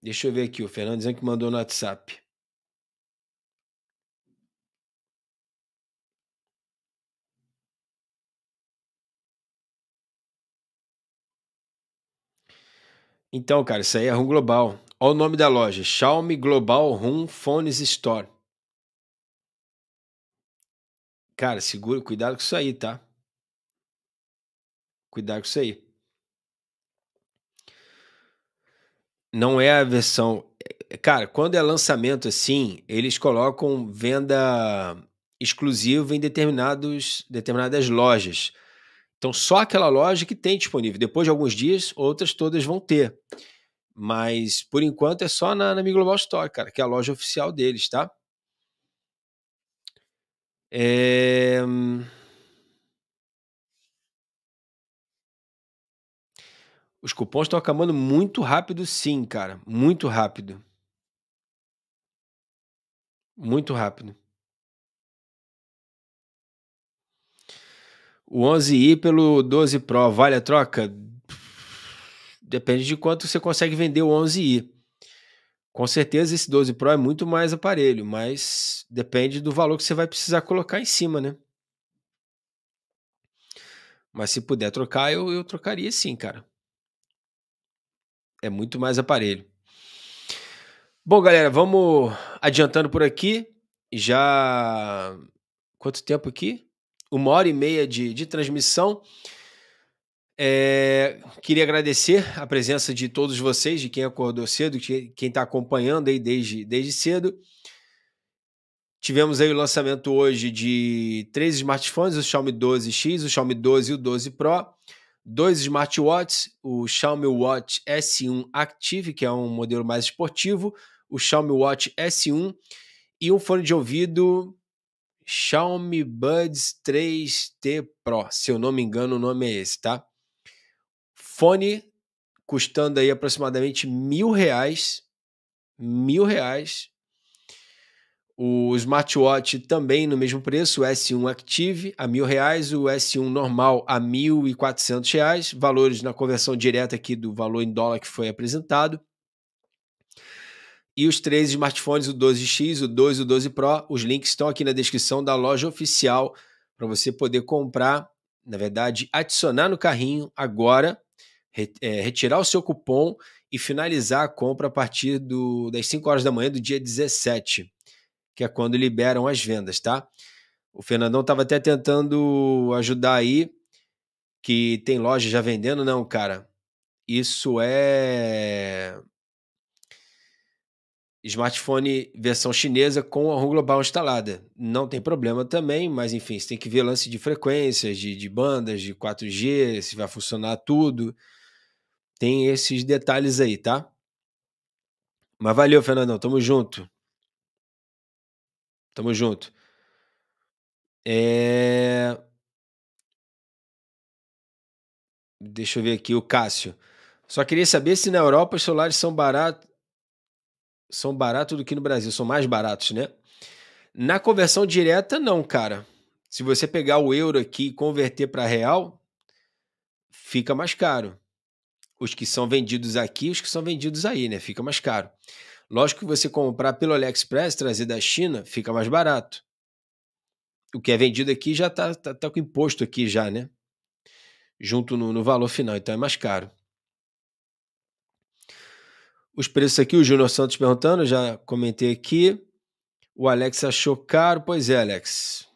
Deixa eu ver aqui, o Fernando dizendo que mandou no WhatsApp. Então, cara, isso aí é rum global. Olha o nome da loja: Xiaomi Global Rum Phones Store. Cara, segura, cuidado com isso aí, tá? Cuidado com isso aí. Não é a versão. Eh, cara, quando é lançamento assim, eles colocam venda exclusiva em determinados, determinadas lojas. Então, só aquela loja que tem disponível. Depois de alguns dias, outras todas vão ter. Mas, por enquanto, é só na, na Mi Global Store, cara, que é a loja oficial deles, tá? É... Os cupons estão acabando muito rápido, sim, cara. Muito rápido. Muito rápido. O 11i pelo 12 Pro vale a troca? Depende de quanto você consegue vender o 11i. Com certeza esse 12 Pro é muito mais aparelho, mas depende do valor que você vai precisar colocar em cima, né? Mas se puder trocar, eu, eu trocaria sim, cara. É muito mais aparelho. Bom, galera, vamos adiantando por aqui. Já. Quanto tempo aqui? uma hora e meia de, de transmissão. É, queria agradecer a presença de todos vocês, de quem acordou cedo, de quem está acompanhando aí desde, desde cedo. Tivemos aí o lançamento hoje de três smartphones, o Xiaomi 12X, o Xiaomi 12 e o 12 Pro, dois smartwatches, o Xiaomi Watch S1 Active, que é um modelo mais esportivo, o Xiaomi Watch S1 e um fone de ouvido Xiaomi Buds 3T Pro, se eu não me engano o nome é esse, tá? Fone custando aí aproximadamente mil reais, mil reais. O smartwatch também no mesmo preço, o S1 Active a mil reais, o S1 normal a mil e quatrocentos reais, valores na conversão direta aqui do valor em dólar que foi apresentado. E os três smartphones, o 12X, o e o 12 Pro, os links estão aqui na descrição da loja oficial para você poder comprar, na verdade, adicionar no carrinho agora, é, retirar o seu cupom e finalizar a compra a partir do, das 5 horas da manhã do dia 17, que é quando liberam as vendas, tá? O Fernandão estava até tentando ajudar aí, que tem loja já vendendo, não, cara. Isso é smartphone versão chinesa com a ROM global instalada. Não tem problema também, mas enfim, você tem que ver lance de frequências, de, de bandas, de 4G, se vai funcionar tudo. Tem esses detalhes aí, tá? Mas valeu, Fernandão, tamo junto. Tamo junto. É... Deixa eu ver aqui o Cássio. Só queria saber se na Europa os celulares são baratos são baratos do que no Brasil, são mais baratos, né? Na conversão direta, não, cara. Se você pegar o euro aqui e converter para real, fica mais caro. Os que são vendidos aqui, os que são vendidos aí, né? Fica mais caro. Lógico que você comprar pelo AliExpress, trazer da China, fica mais barato. O que é vendido aqui já tá, tá, tá com imposto aqui já, né? Junto no, no valor final, então é mais caro. Os preços aqui, o Júnior Santos perguntando, já comentei aqui. O Alex achou caro. Pois é, Alex.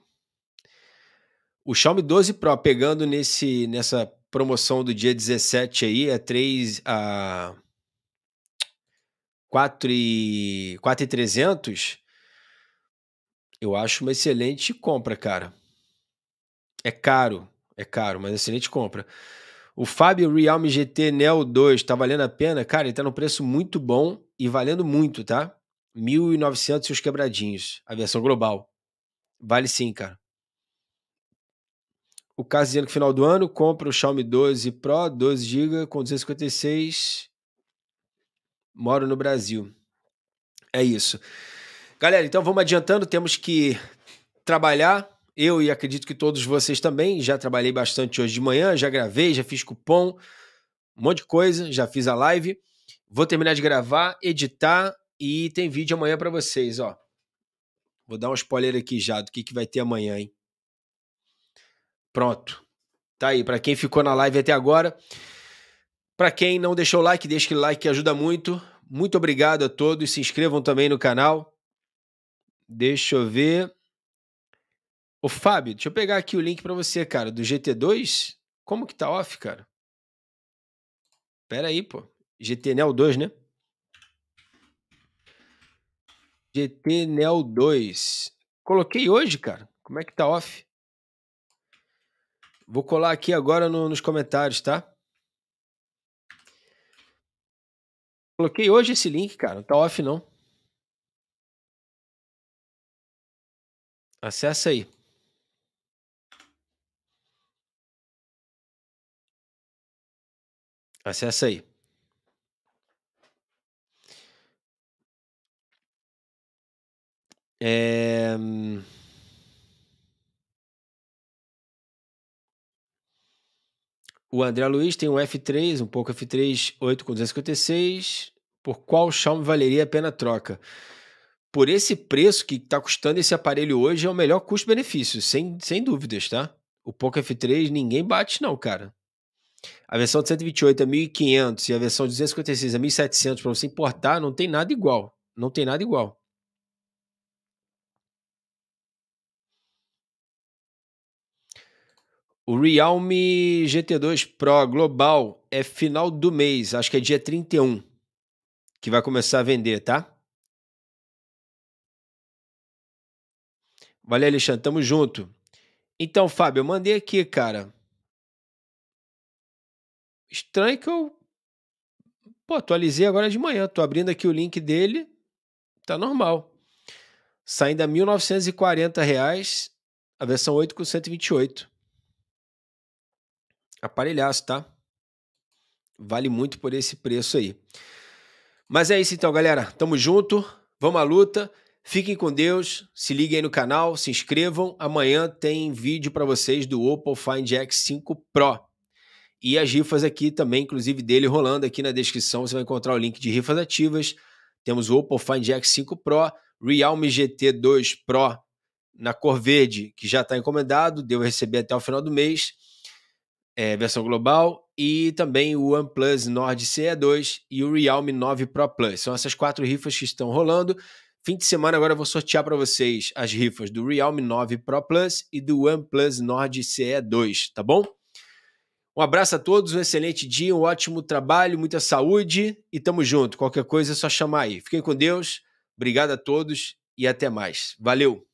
O Xiaomi 12 Pro, pegando nesse, nessa promoção do dia 17 aí, é 3 a 4 e 4,300. Eu acho uma excelente compra, cara. É caro, é caro, mas excelente compra. O Fábio Realme GT Neo 2 tá valendo a pena? Cara, ele tá num preço muito bom e valendo muito, tá? 1.900 e os quebradinhos. A versão global. Vale sim, cara. O caso dizendo que final do ano compra o Xiaomi 12 Pro, 12 GB com 256. Moro no Brasil. É isso. Galera, então vamos adiantando, temos que trabalhar eu e acredito que todos vocês também. Já trabalhei bastante hoje de manhã, já gravei, já fiz cupom, um monte de coisa, já fiz a live. Vou terminar de gravar, editar e tem vídeo amanhã para vocês, ó. Vou dar um spoiler aqui já do que, que vai ter amanhã, hein? Pronto. Tá aí, para quem ficou na live até agora. Para quem não deixou o like, deixa aquele like que ajuda muito. Muito obrigado a todos. Se inscrevam também no canal. Deixa eu ver. Ô, Fábio, deixa eu pegar aqui o link para você, cara, do GT2. Como que tá off, cara? Pera aí, pô. GT Neo 2, né? GT Neo 2. Coloquei hoje, cara. Como é que tá off? Vou colar aqui agora no, nos comentários, tá? Coloquei hoje esse link, cara. Não tá off, não. Acessa aí. Acessa aí. É... O André Luiz tem um F3, um pouco F3 8 com 256. Por qual Xiaomi valeria a pena a troca? Por esse preço que está custando esse aparelho hoje, é o melhor custo-benefício, sem, sem dúvidas, tá? O Poco F3 ninguém bate, não, cara. A versão de 128 é 1.500 e a versão de 256 é 1.700 para você importar, não tem nada igual. Não tem nada igual. O Realme GT2 Pro Global é final do mês, acho que é dia 31 que vai começar a vender, tá? Valeu, Alexandre, tamo junto. Então, Fábio, eu mandei aqui, cara. Estranho que eu. Pô, atualizei agora de manhã. Tô abrindo aqui o link dele. Tá normal. Saindo a R$ 1.940, reais, a versão 8 com 128. Aparelhaço, tá? Vale muito por esse preço aí. Mas é isso então, galera. Tamo junto. Vamos à luta. Fiquem com Deus, se liguem aí no canal, se inscrevam. Amanhã tem vídeo para vocês do Oppo Find X5 Pro. E as rifas aqui também, inclusive dele rolando aqui na descrição, você vai encontrar o link de rifas ativas. Temos o Oppo Find X5 Pro, Realme GT2 Pro na cor verde, que já está encomendado, deu receber até o final do mês, é, versão global, e também o OnePlus Nord CE2 e o Realme 9 Pro Plus. São essas quatro rifas que estão rolando. Fim de semana agora eu vou sortear para vocês as rifas do Realme 9 Pro Plus e do OnePlus Nord CE2, tá bom? Um abraço a todos, um excelente dia, um ótimo trabalho, muita saúde e tamo junto. Qualquer coisa é só chamar aí. Fiquem com Deus, obrigado a todos e até mais. Valeu!